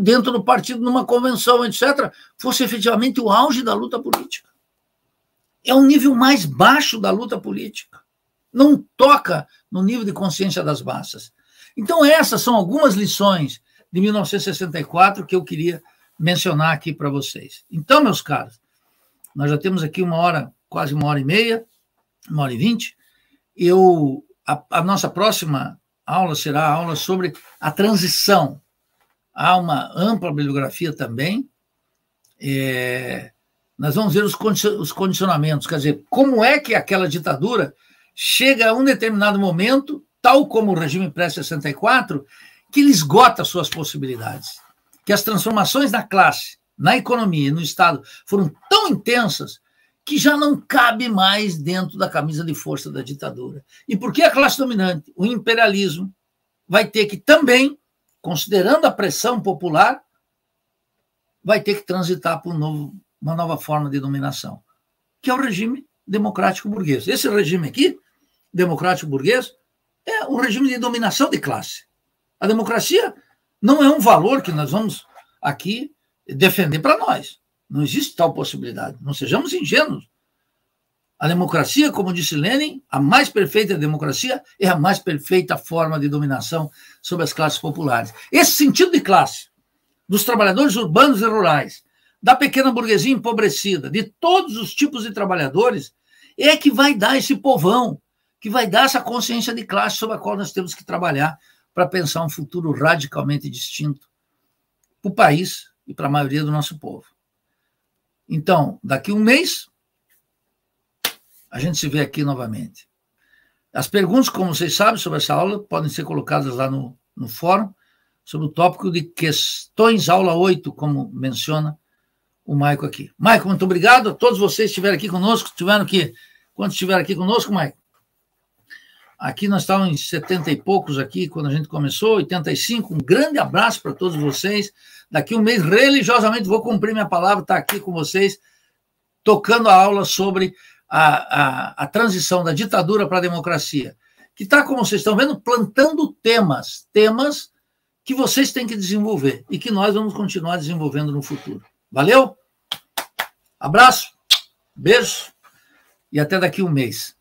dentro do partido, numa convenção, etc., fosse efetivamente o auge da luta política. É um nível mais baixo da luta política. Não toca no nível de consciência das massas. Então, essas são algumas lições de 1964 que eu queria mencionar aqui para vocês. Então, meus caros, nós já temos aqui uma hora, quase uma hora e meia, uma hora e vinte. Eu, a, a nossa próxima aula será a aula sobre a transição. Há uma ampla bibliografia também. É, nós vamos ver os, os condicionamentos, quer dizer, como é que aquela ditadura chega a um determinado momento, tal como o regime pré-64, que ele esgota suas possibilidades que as transformações da classe, na economia e no Estado foram tão intensas que já não cabe mais dentro da camisa de força da ditadura. E por que a classe dominante, o imperialismo, vai ter que também, considerando a pressão popular, vai ter que transitar por um novo, uma nova forma de dominação, que é o regime democrático burguês. Esse regime aqui, democrático burguês, é um regime de dominação de classe. A democracia não é um valor que nós vamos aqui defender para nós. Não existe tal possibilidade. Não sejamos ingênuos. A democracia, como disse Lenin, a mais perfeita democracia é a mais perfeita forma de dominação sobre as classes populares. Esse sentido de classe, dos trabalhadores urbanos e rurais, da pequena burguesia empobrecida, de todos os tipos de trabalhadores, é que vai dar esse povão, que vai dar essa consciência de classe sobre a qual nós temos que trabalhar para pensar um futuro radicalmente distinto para o país e para a maioria do nosso povo. Então, daqui a um mês, a gente se vê aqui novamente. As perguntas, como vocês sabem, sobre essa aula podem ser colocadas lá no, no fórum, sobre o tópico de questões, aula 8, como menciona o Maico aqui. Maico, muito obrigado a todos vocês que estiveram aqui conosco, tiveram que, quando estiveram aqui conosco, Maico, Aqui nós estávamos em 70 e poucos aqui quando a gente começou, 85. Um grande abraço para todos vocês. Daqui um mês, religiosamente, vou cumprir minha palavra, estar tá aqui com vocês, tocando a aula sobre a, a, a transição da ditadura para a democracia. Que está, como vocês estão vendo, plantando temas, temas que vocês têm que desenvolver e que nós vamos continuar desenvolvendo no futuro. Valeu? Abraço, beijo e até daqui um mês.